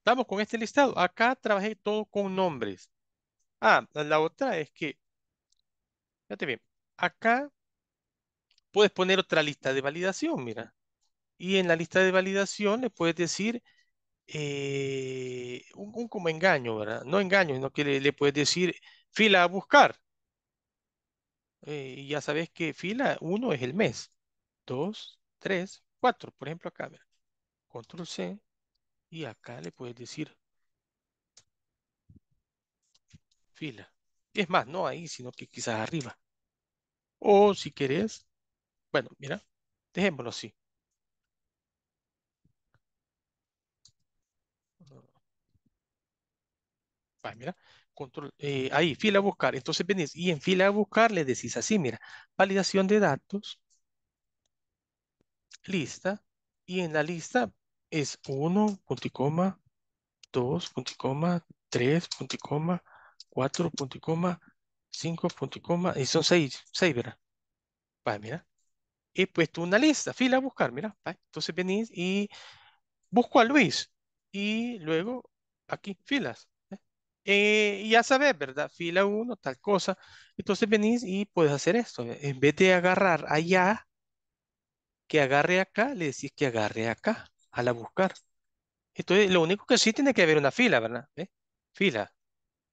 Estamos con este listado. Acá trabajé todo con nombres. Ah, la otra es que, fíjate bien, acá puedes poner otra lista de validación, mira. Y en la lista de validación le puedes decir eh, un, como engaño, ¿verdad? No engaño, sino que le puedes decir fila a buscar. Eh, y ya sabes que fila uno es el mes. 2, 3, cuatro, Por ejemplo, acá, mira. Control C. Y acá le puedes decir fila. Es más, no ahí, sino que quizás arriba. O si querés, bueno, mira, dejémoslo así. vale ah, mira, control, eh, ahí, fila a buscar. Entonces venís y en fila a buscar le decís así, mira, validación de datos, lista, y en la lista es 1, coma, 2, coma, 3, coma, 4, coma, 5, y coma, y son 6, 6, ¿verdad? Vale, mira. He puesto una lista, fila a buscar, mira. Entonces venís y busco a Luis. Y luego aquí, filas. Eh, ya sabes, ¿verdad? Fila 1, tal cosa. Entonces venís y puedes hacer esto. En vez de agarrar allá, que agarre acá, le decís que agarre acá, a la buscar. Entonces, lo único que sí tiene que haber una fila, ¿verdad? Fila.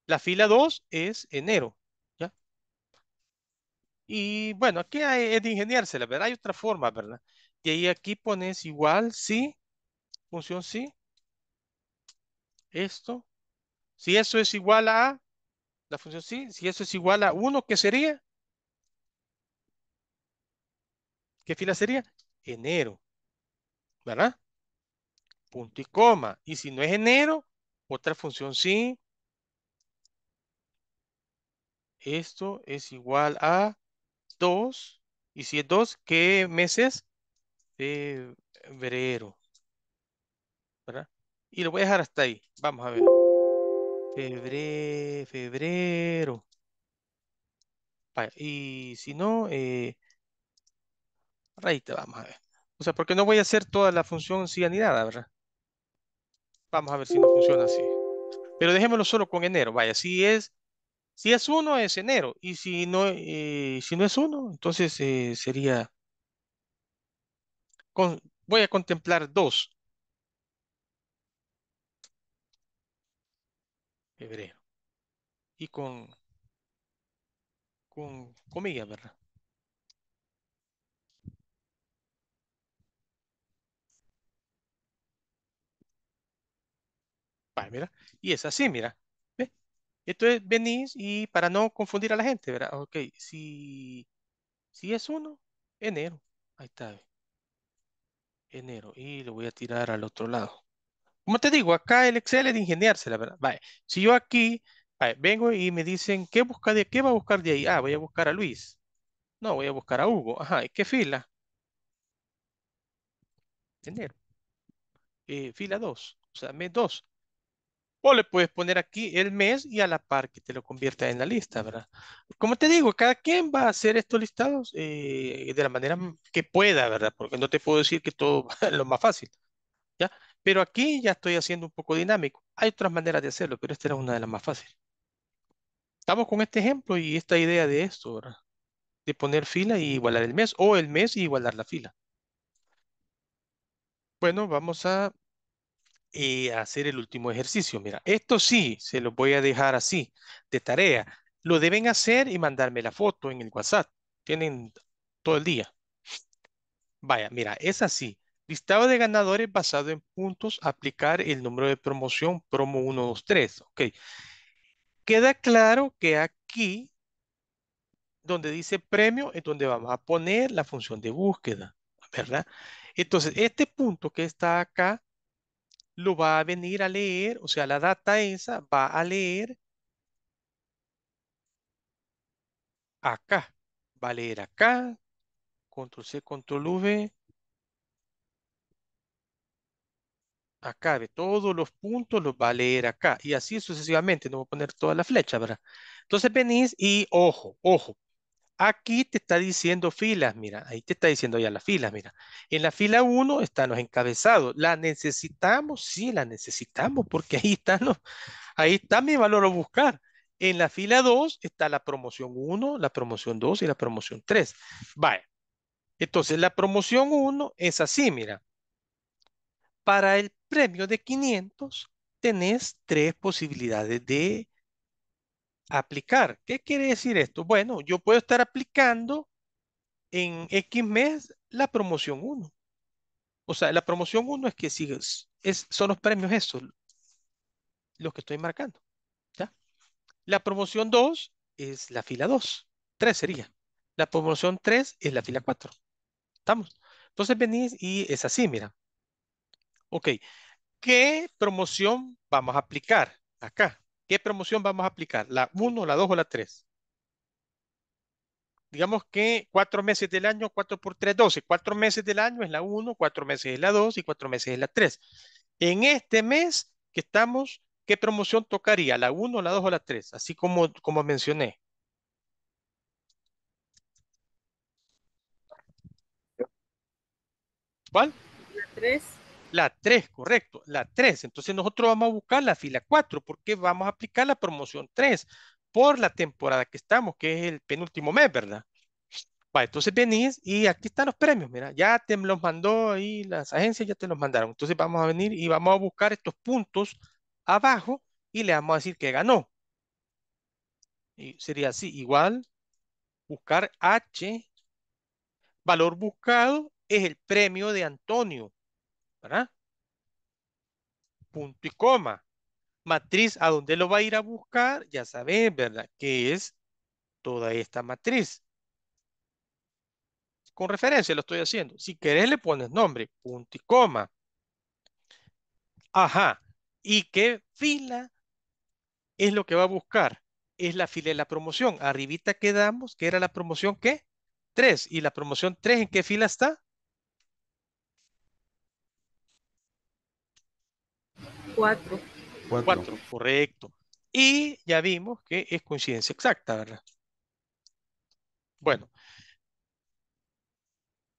La fila 2 es enero, ¿ya? Y bueno, aquí hay, es de ingeniársela, ¿verdad? Hay otra forma, ¿verdad? Y ahí aquí pones igual, sí, función sí, esto, si eso es igual a, la función sí, si eso es igual a 1, ¿qué sería? ¿Qué fila sería? Enero. ¿Verdad? Punto y coma. Y si no es enero, otra función sí. Esto es igual a 2. Y si es 2, ¿qué meses? Febrero. ¿Verdad? Y lo voy a dejar hasta ahí. Vamos a ver. Febrero, febrero. y si no, eh, te vamos a ver. O sea, porque no voy a hacer toda la función cianidada, ¿verdad? Vamos a ver si no funciona así. Pero dejémoslo solo con enero. Vaya, si es, si es uno, es enero. Y si no, eh, si no es uno, entonces eh, sería... Con, voy a contemplar dos. febrero. Y con, con comillas, ¿verdad? mira, y es así, mira. Esto es venís y para no confundir a la gente, ¿verdad? Ok, si, si es uno, enero. Ahí está. Enero. Y lo voy a tirar al otro lado. Como te digo, acá el Excel es de ingeniársela, ¿verdad? Si yo aquí vengo y me dicen, ¿qué, busca de, ¿qué va a buscar de ahí? Ah, voy a buscar a Luis. No, voy a buscar a Hugo. Ajá, ¿y qué fila? Tener. Eh, fila 2, o sea, mes 2. O le puedes poner aquí el mes y a la par que te lo convierta en la lista, ¿verdad? Como te digo, cada quien va a hacer estos listados eh, de la manera que pueda, ¿verdad? Porque no te puedo decir que todo lo más fácil, ¿ya? Pero aquí ya estoy haciendo un poco dinámico. Hay otras maneras de hacerlo, pero esta era una de las más fáciles. Estamos con este ejemplo y esta idea de esto, ¿verdad? De poner fila y igualar el mes, o el mes y igualar la fila. Bueno, vamos a eh, hacer el último ejercicio. Mira, esto sí, se lo voy a dejar así, de tarea. Lo deben hacer y mandarme la foto en el WhatsApp. Tienen todo el día. Vaya, mira, es así. Listado de ganadores basado en puntos, aplicar el número de promoción, promo 123. Ok. Queda claro que aquí, donde dice premio, es donde vamos a poner la función de búsqueda, ¿verdad? Entonces, este punto que está acá, lo va a venir a leer, o sea, la data esa va a leer acá. Va a leer acá, control C, control V, acá, de todos los puntos los va a leer acá y así sucesivamente, no voy a poner toda la flecha, ¿verdad? Entonces venís y ojo, ojo, aquí te está diciendo filas, mira, ahí te está diciendo ya las filas, mira. En la fila 1 están los encabezados, ¿la necesitamos? Sí, la necesitamos porque ahí están los, ahí está mi valor a buscar. En la fila 2 está la promoción 1, la promoción 2 y la promoción 3. Vaya. Entonces, la promoción 1 es así, mira. Para el premio de 500 tenés tres posibilidades de aplicar. ¿Qué quiere decir esto? Bueno, yo puedo estar aplicando en X mes la promoción 1. O sea, la promoción 1 es que sigues son los premios esos, los que estoy marcando. La promoción 2 es la fila 2. 3 sería. La promoción 3 es la fila 4. ¿Estamos? Entonces venís y es así, mira. Ok, ¿qué promoción vamos a aplicar acá? ¿Qué promoción vamos a aplicar? ¿La 1, la 2 o la 3? Digamos que cuatro meses del año, 4 por 3, 12. Cuatro meses del año es la 1, cuatro meses es la 2 y cuatro meses es la 3. En este mes que estamos, ¿qué promoción tocaría? ¿La 1, la 2 o la 3? Así como, como mencioné. ¿Cuál? La 3. La 3, correcto, la 3. Entonces nosotros vamos a buscar la fila 4 porque vamos a aplicar la promoción 3 por la temporada que estamos, que es el penúltimo mes, ¿verdad? entonces venís y aquí están los premios, mira, ya te los mandó ahí las agencias, ya te los mandaron. Entonces vamos a venir y vamos a buscar estos puntos abajo y le vamos a decir que ganó. Y sería así, igual, buscar H, valor buscado es el premio de Antonio. ¿verdad? Punto y coma. Matriz, ¿a dónde lo va a ir a buscar? Ya saben ¿verdad? Que es toda esta matriz. Con referencia lo estoy haciendo. Si querés le pones nombre, punto y coma. Ajá. ¿Y qué fila es lo que va a buscar? Es la fila de la promoción. Arribita quedamos que era la promoción ¿qué? 3. ¿Y la promoción 3 en qué fila está? Cuatro. Cuatro. correcto. Y ya vimos que es coincidencia exacta, ¿verdad? Bueno.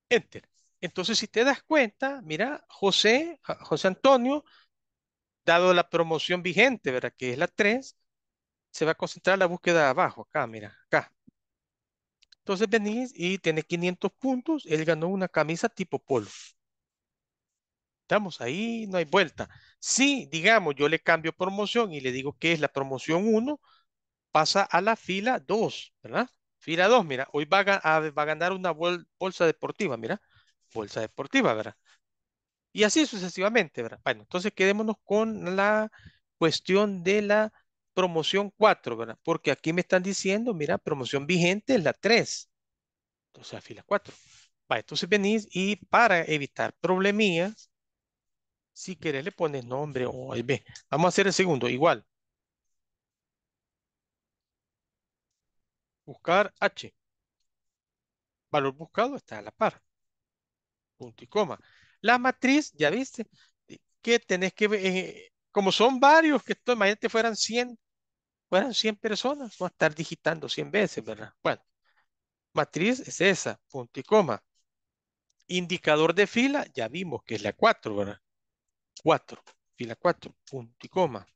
Enter. Entonces, si te das cuenta, mira, José, José Antonio, dado la promoción vigente, ¿verdad? Que es la 3, se va a concentrar la búsqueda abajo, acá, mira, acá. Entonces venís y tiene 500 puntos, él ganó una camisa tipo polo. Estamos ahí, no hay vuelta. Si, digamos, yo le cambio promoción y le digo que es la promoción 1, pasa a la fila 2, ¿verdad? Fila 2, mira, hoy va a, ganar una bolsa deportiva, mira, bolsa deportiva, ¿verdad? Y así sucesivamente, ¿verdad? Bueno, entonces quedémonos con la cuestión de la promoción 4, ¿verdad? Porque aquí me están diciendo, mira, promoción vigente es la 3. Entonces, la fila 4. Va, entonces venís y para evitar problemillas, si querés le pones nombre o oh, ve. Vamos a hacer el segundo, igual. Buscar H. Valor buscado está a la par. Punto y coma. La matriz, ya viste, que tenés que ver, eh, como son varios, que esto, imagínate fueran 100, fueran 100 personas, no a estar digitando 100 veces, ¿verdad? Bueno, matriz es esa, punto y coma. Indicador de fila, ya vimos que es la 4, ¿verdad? 4, fila 4, punto y coma.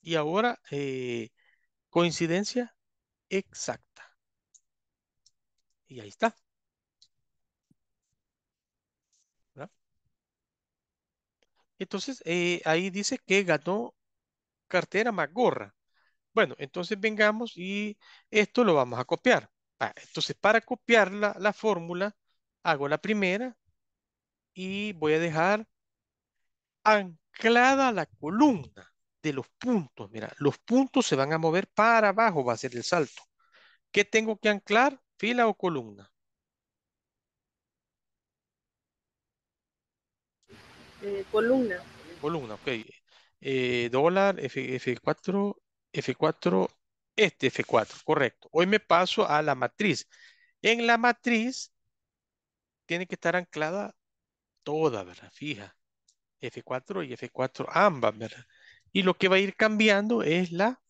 Y ahora, eh, coincidencia exacta. Y ahí está. Entonces, eh, ahí dice que ganó cartera más gorra. Bueno, entonces vengamos y esto lo vamos a copiar. entonces, para copiar la fórmula, hago la primera, y voy a dejar anclada la columna de los puntos. Mira, los puntos se van a mover para abajo, va a ser el salto. ¿Qué tengo que anclar? ¿Fila o columna? Eh, columna. Columna, ok. Eh, dólar, F, F4, F4, este F4, correcto. Hoy me paso a la matriz. En la matriz tiene que estar anclada Toda, ¿verdad? Fija, F4 y F4 ambas, ¿verdad? Y lo que va a ir cambiando es la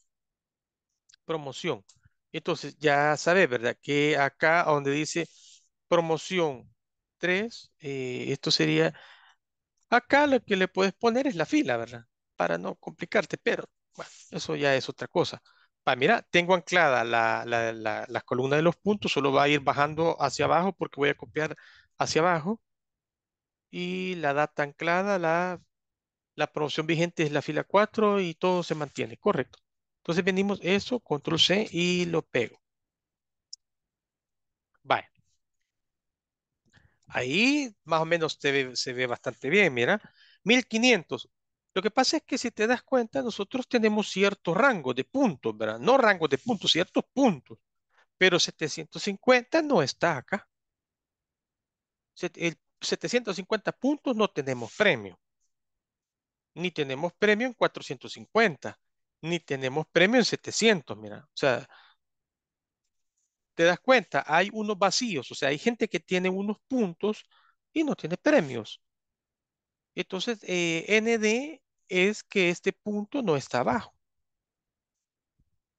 promoción. Entonces, ya sabes, ¿verdad? Que acá donde dice promoción 3, eh, esto sería, acá lo que le puedes poner es la fila, ¿verdad? Para no complicarte, pero bueno, eso ya es otra cosa. para mira, tengo anclada la, la, la, columna de los puntos, solo va a ir bajando hacia abajo porque voy a copiar hacia abajo y la data anclada, la, la promoción vigente es la fila 4 y todo se mantiene, correcto. Entonces venimos eso, control C y lo pego. Vale. Ahí más o menos se ve bastante bien, mira. 1500. Lo que pasa es que si te das cuenta, nosotros tenemos ciertos rangos de puntos, ¿verdad? No rango de puntos, ciertos puntos. Pero 750 no está acá. El 750 puntos no tenemos premio. Ni tenemos premio en 450, ni tenemos premio en 700, mira. O sea, te das cuenta, hay unos vacíos, o sea, hay gente que tiene unos puntos y no tiene premios. Entonces, eh, ND es que este punto no está abajo.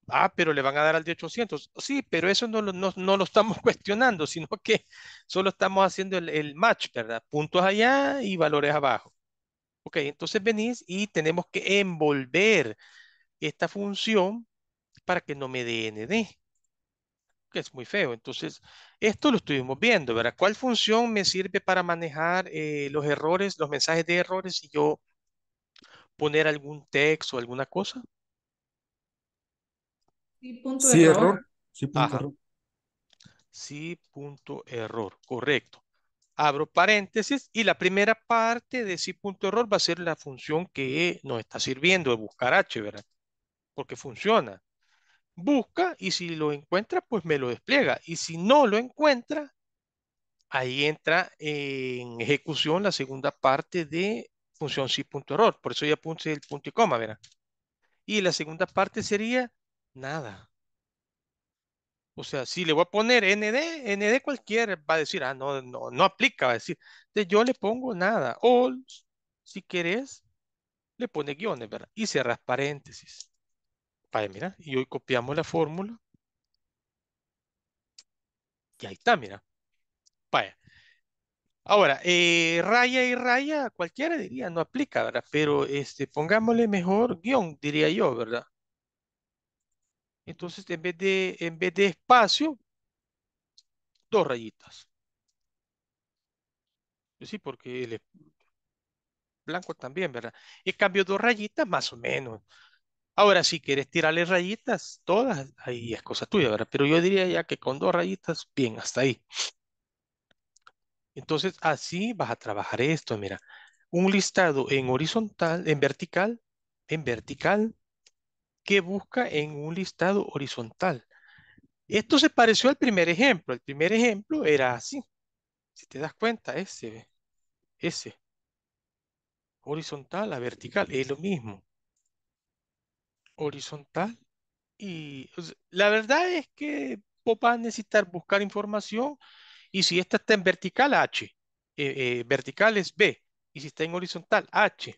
Ah, pero le van a dar al de 800. Sí, pero eso no, no, lo estamos cuestionando, sino que solo estamos haciendo el, match, ¿verdad? Puntos allá y valores abajo. Ok, entonces venís y tenemos que envolver esta función para que no me dé ND, que es muy feo. Entonces, esto lo estuvimos viendo, ¿verdad? ¿Cuál función me sirve para manejar eh, los errores, los mensajes de errores si yo poner algún texto o alguna cosa? Sí, punto error. Sí, punto error. Correcto. Abro paréntesis y la primera parte de sí, punto error va a ser la función que nos está sirviendo de buscar H, ¿verdad? Porque funciona. Busca y si lo encuentra, pues me lo despliega. Y si no lo encuentra, ahí entra en ejecución la segunda parte de función sí, punto error. Por eso ya puse el punto y coma, ¿verdad? Y la segunda parte sería Nada. O sea, si le voy a poner ND, ND cualquier va a decir, ah, no, no, no aplica, va a decir. yo le pongo nada. O, si querés, le pone guiones, ¿verdad? Y cerras paréntesis. para mira, y hoy copiamos la fórmula. Y ahí está, mira. Vaya. Ahora, eh, raya y raya, cualquiera diría, no aplica, ¿verdad? Pero este, pongámosle mejor guión, diría yo, ¿verdad? Entonces, en vez de, en vez de espacio, dos rayitas. Sí, porque el blanco también, ¿verdad? En cambio, dos rayitas más o menos. Ahora, si quieres tirarle rayitas, todas, ahí es cosa tuya, ¿verdad? Pero yo diría ya que con dos rayitas, bien, hasta ahí. Entonces, así vas a trabajar esto, mira. Un listado en horizontal, en vertical, en vertical, que busca en un listado horizontal. Esto se pareció al primer ejemplo. El primer ejemplo era así. Si te das cuenta, ese, ese. Horizontal a vertical, es lo mismo. Horizontal y... la verdad es que vos vas a necesitar buscar información y si esta está en vertical, H. Eh, eh, vertical es B. Y si está en horizontal, H.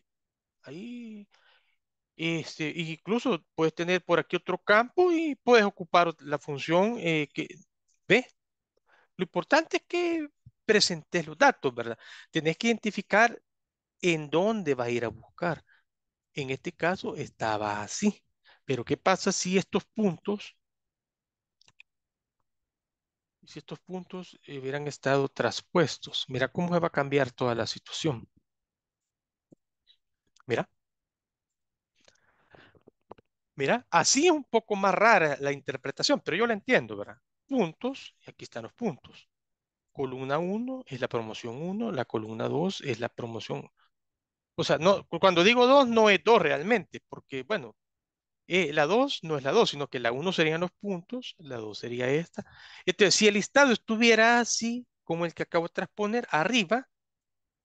Ahí este, incluso puedes tener por aquí otro campo y puedes ocupar la función eh, que ve Lo importante es que presentes los datos, ¿verdad? Tenés que identificar en dónde va a ir a buscar. En este caso estaba así. Pero ¿qué pasa si estos puntos, si estos puntos hubieran estado traspuestos? Mira cómo se va a cambiar toda la situación. Mira. Mira, así es un poco más rara la interpretación, pero yo la entiendo, ¿verdad? Puntos, y aquí están los puntos. Columna 1 es la promoción 1, la columna 2 es la promoción. O sea, no, cuando digo 2 no es 2 realmente, porque bueno, eh, la 2 no es la 2, sino que la 1 serían los puntos, la 2 sería esta. Entonces, si el listado estuviera así, como el que acabo de transponer, arriba,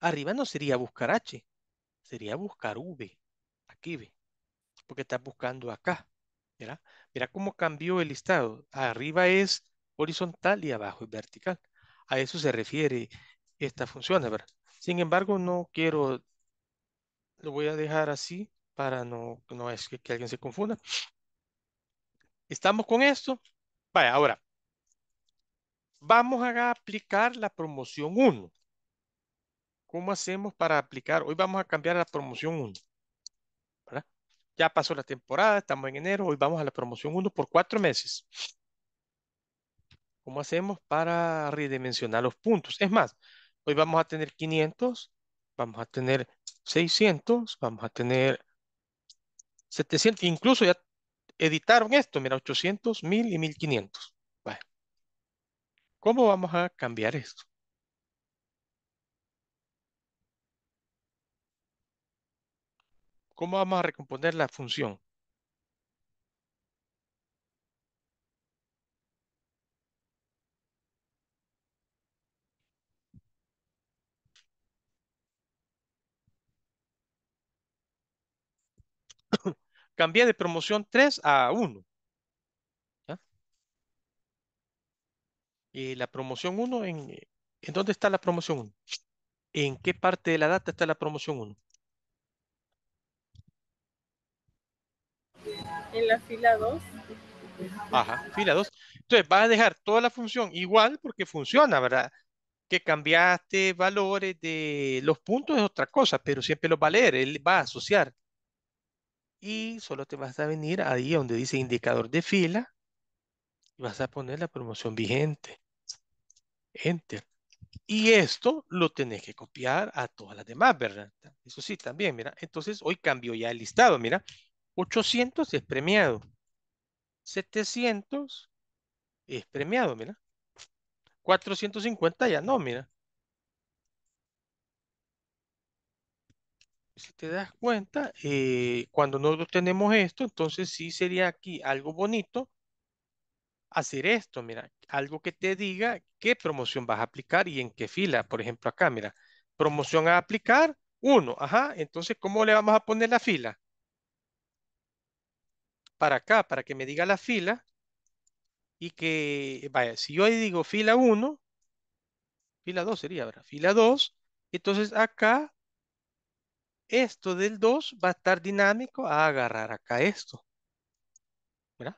arriba no sería buscar H, sería buscar V. Aquí ve porque estás buscando acá. Mira, mira cómo cambió el listado. Arriba es horizontal y abajo es vertical. A eso se refiere esta función, ¿verdad? Sin embargo, no quiero, lo voy a dejar así para no, no es que, que alguien se confunda. ¿Estamos con esto? Vaya, ahora, vamos a aplicar la promoción 1. ¿Cómo hacemos para aplicar? Hoy vamos a cambiar la promoción 1. Ya pasó la temporada, estamos en enero, hoy vamos a la promoción 1 por cuatro meses. ¿Cómo hacemos para redimensionar los puntos? Es más, hoy vamos a tener 500, vamos a tener 600, vamos a tener 700, incluso ya editaron esto, mira, 800, 1000 y 1500. ¿Cómo vamos a cambiar esto? ¿Cómo vamos a recomponer la función? Cambié de promoción 3 a 1. Y eh, la promoción 1, en, ¿en dónde está la promoción 1? ¿En qué parte de la data está la promoción 1? en la fila 2. Ajá, fila 2. Entonces vas a dejar toda la función igual porque funciona, ¿verdad? Que cambiaste valores de los puntos es otra cosa, pero siempre los va a leer, él va a asociar. Y solo te vas a venir ahí donde dice indicador de fila y vas a poner la promoción vigente. Enter. Y esto lo tenés que copiar a todas las demás, ¿verdad? Eso sí, también, mira. Entonces, hoy cambio ya el listado, mira. 800 es premiado. 700 es premiado, mira. 450 ya no, mira. Si te das cuenta, eh, cuando nosotros tenemos esto, entonces sí sería aquí algo bonito hacer esto, mira, algo que te diga qué promoción vas a aplicar y en qué fila. Por ejemplo, acá, mira, promoción a aplicar, uno, ajá, entonces, ¿cómo le vamos a poner la fila? para acá, para que me diga la fila. Y que, vaya, si yo ahí digo fila 1, fila 2 sería, ¿verdad? Fila 2, entonces acá, esto del 2 va a estar dinámico a agarrar acá esto. ¿Verdad?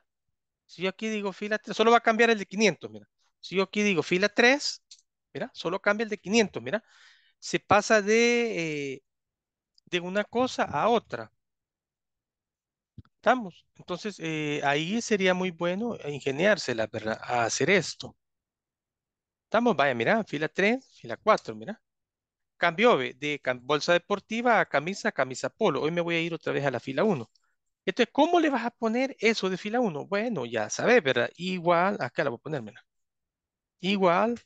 Si yo aquí digo fila 3, solo va a cambiar el de 500, mira. Si yo aquí digo fila 3, mira, solo cambia el de 500, mira. Se pasa de, eh, de una cosa a otra estamos. Entonces, eh, ahí sería muy bueno ingeniársela, ¿verdad? A hacer esto. Estamos, vaya, mira, fila 3, fila 4, mira. Cambió de bolsa deportiva a camisa, camisa polo. Hoy me voy a ir otra vez a la fila 1. Entonces, ¿cómo le vas a poner eso de fila 1? Bueno, ya sabes, ¿verdad? Igual, acá la voy a poner, mira. Igual.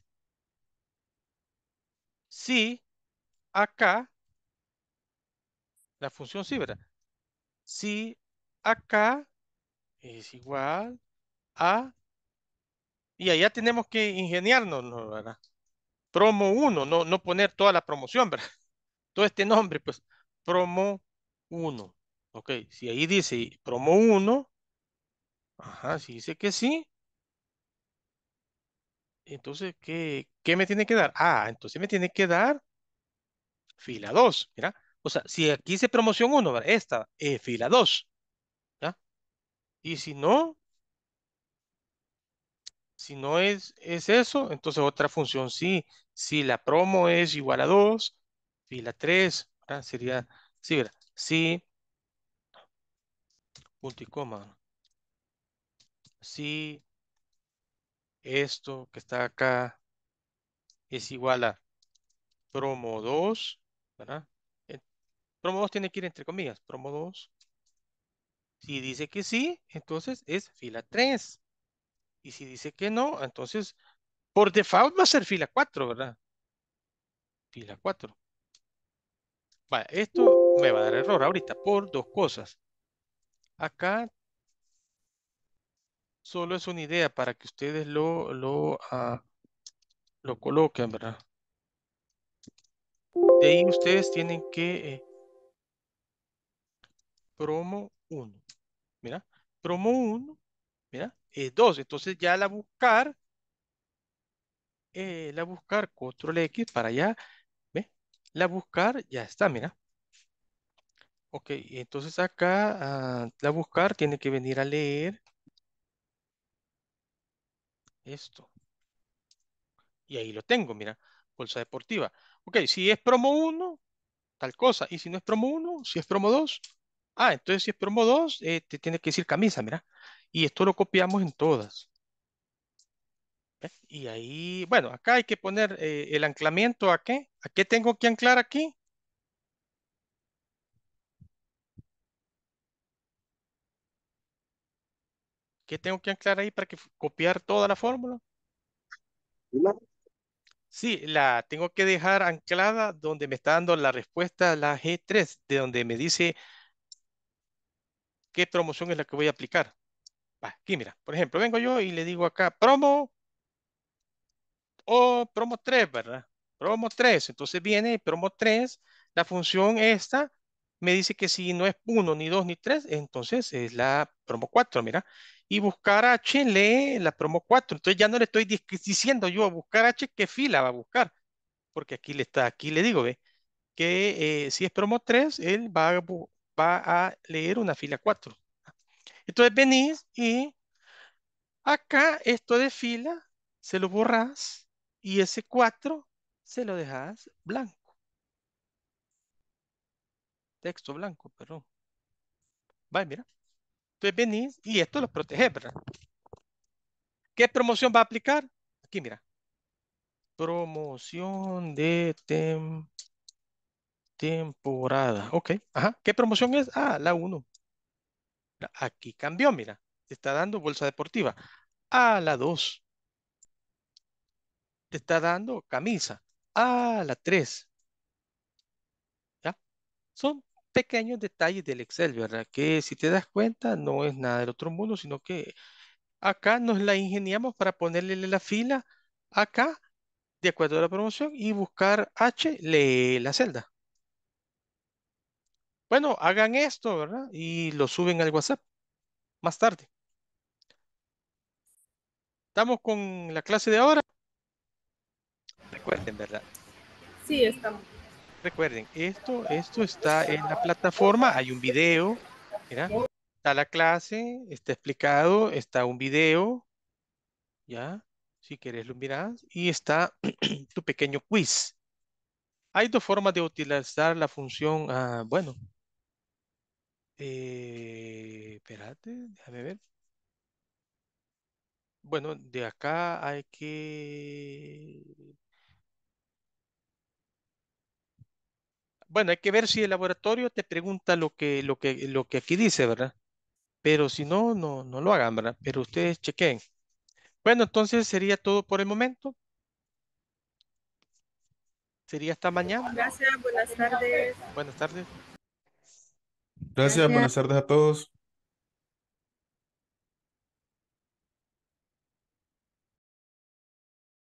si acá. La función sí, ¿verdad? Si acá es igual a... Y allá tenemos que ingeniarnos, ¿verdad? Promo 1, no, no poner toda la promoción, ¿verdad? Todo este nombre, pues, promo 1. Ok, si ahí dice promo 1, ajá, si dice que sí, entonces, ¿qué, me tiene que dar? Ah, entonces me tiene que dar fila 2, mira. O sea, si aquí dice promoción 1, esta es eh, fila 2. Y si no, si no es, es eso, entonces otra función sí. Si la promo es igual a 2, la 3, ¿verdad? sería, sí, ¿verdad? Sí, punto y coma. Si esto que está acá es igual a promo 2, ¿verdad? Promo 2 tiene que ir entre comillas, promo 2 si dice que sí, entonces es fila 3. Y si dice que no, entonces por default va a ser fila 4, ¿verdad? Fila 4. Vale, esto me va a dar error ahorita por dos cosas. Acá solo es una idea para que ustedes lo, lo, ah, coloquen, ¿verdad? De ahí ustedes tienen que eh, promo 1 mira, promo 1, mira, es eh, 2. Entonces ya la buscar, eh, la buscar, control X para allá, ¿ve? La buscar, ya está, mira. Ok, entonces acá ah, la buscar tiene que venir a leer esto. Y ahí lo tengo, mira, bolsa deportiva. Ok, si es promo 1, tal cosa. Y si no es promo 1, si es promo 2, Ah, entonces si es promo 2, eh, te tiene que decir camisa, mira. Y esto lo copiamos en todas. ¿Eh? Y ahí, bueno, acá hay que poner eh, el anclamiento a qué. ¿A qué tengo que anclar aquí? ¿Qué tengo que anclar ahí para que copiar toda la fórmula? Sí, la tengo que dejar anclada donde me está dando la respuesta la G3, de donde me dice qué promoción es la que voy a aplicar. Aquí, mira, por ejemplo, vengo yo y le digo acá, promo o promo 3, ¿verdad? Promo 3. Entonces viene promo 3, la función esta me dice que si no es 1, ni 2, ni 3, entonces es la promo 4, mira. Y buscar H lee la promo 4. Entonces ya no le estoy diciendo yo a buscar H qué fila va a buscar. Porque aquí le está, aquí le digo, ve, que eh, si es promo 3, él va a, va a leer una fila 4. Entonces venís y acá esto de fila se lo borrás y ese 4 se lo dejas blanco. Texto blanco, perdón. Vale, mira. Entonces venís y esto lo protege. ¿verdad? ¿Qué promoción va a aplicar? Aquí, mira. Promoción de tem Temporada. Ok. Ajá. ¿Qué promoción es? Ah, la 1. Aquí cambió, mira. Te está dando bolsa deportiva. ah, la 2. Te está dando camisa. ah, la 3. ¿Ya? Son pequeños detalles del Excel, ¿verdad? Que si te das cuenta, no es nada del otro mundo, sino que acá nos la ingeniamos para ponerle la fila acá, de acuerdo a la promoción, y buscar H, lee la celda bueno, hagan esto, ¿verdad? Y lo suben al WhatsApp más tarde. ¿Estamos con la clase de ahora? Recuerden, ¿verdad? Sí, estamos. Recuerden, esto, esto está en la plataforma, hay un video, ¿verdad? Está la clase, está explicado, está un video, ¿ya? Si quieres lo mirás. y está tu pequeño quiz. Hay dos formas de utilizar la función, ah, bueno, eh, espérate, déjame ver. Bueno, de acá hay que... Bueno, hay que ver si el laboratorio te pregunta lo que, lo que, lo que aquí dice, ¿verdad? Pero si no, no, no lo hagan, ¿verdad? Pero ustedes chequen. Bueno, entonces sería todo por el momento. Sería hasta mañana. Gracias, buenas tardes. Buenas tardes. Gracias, buenas tardes a todos.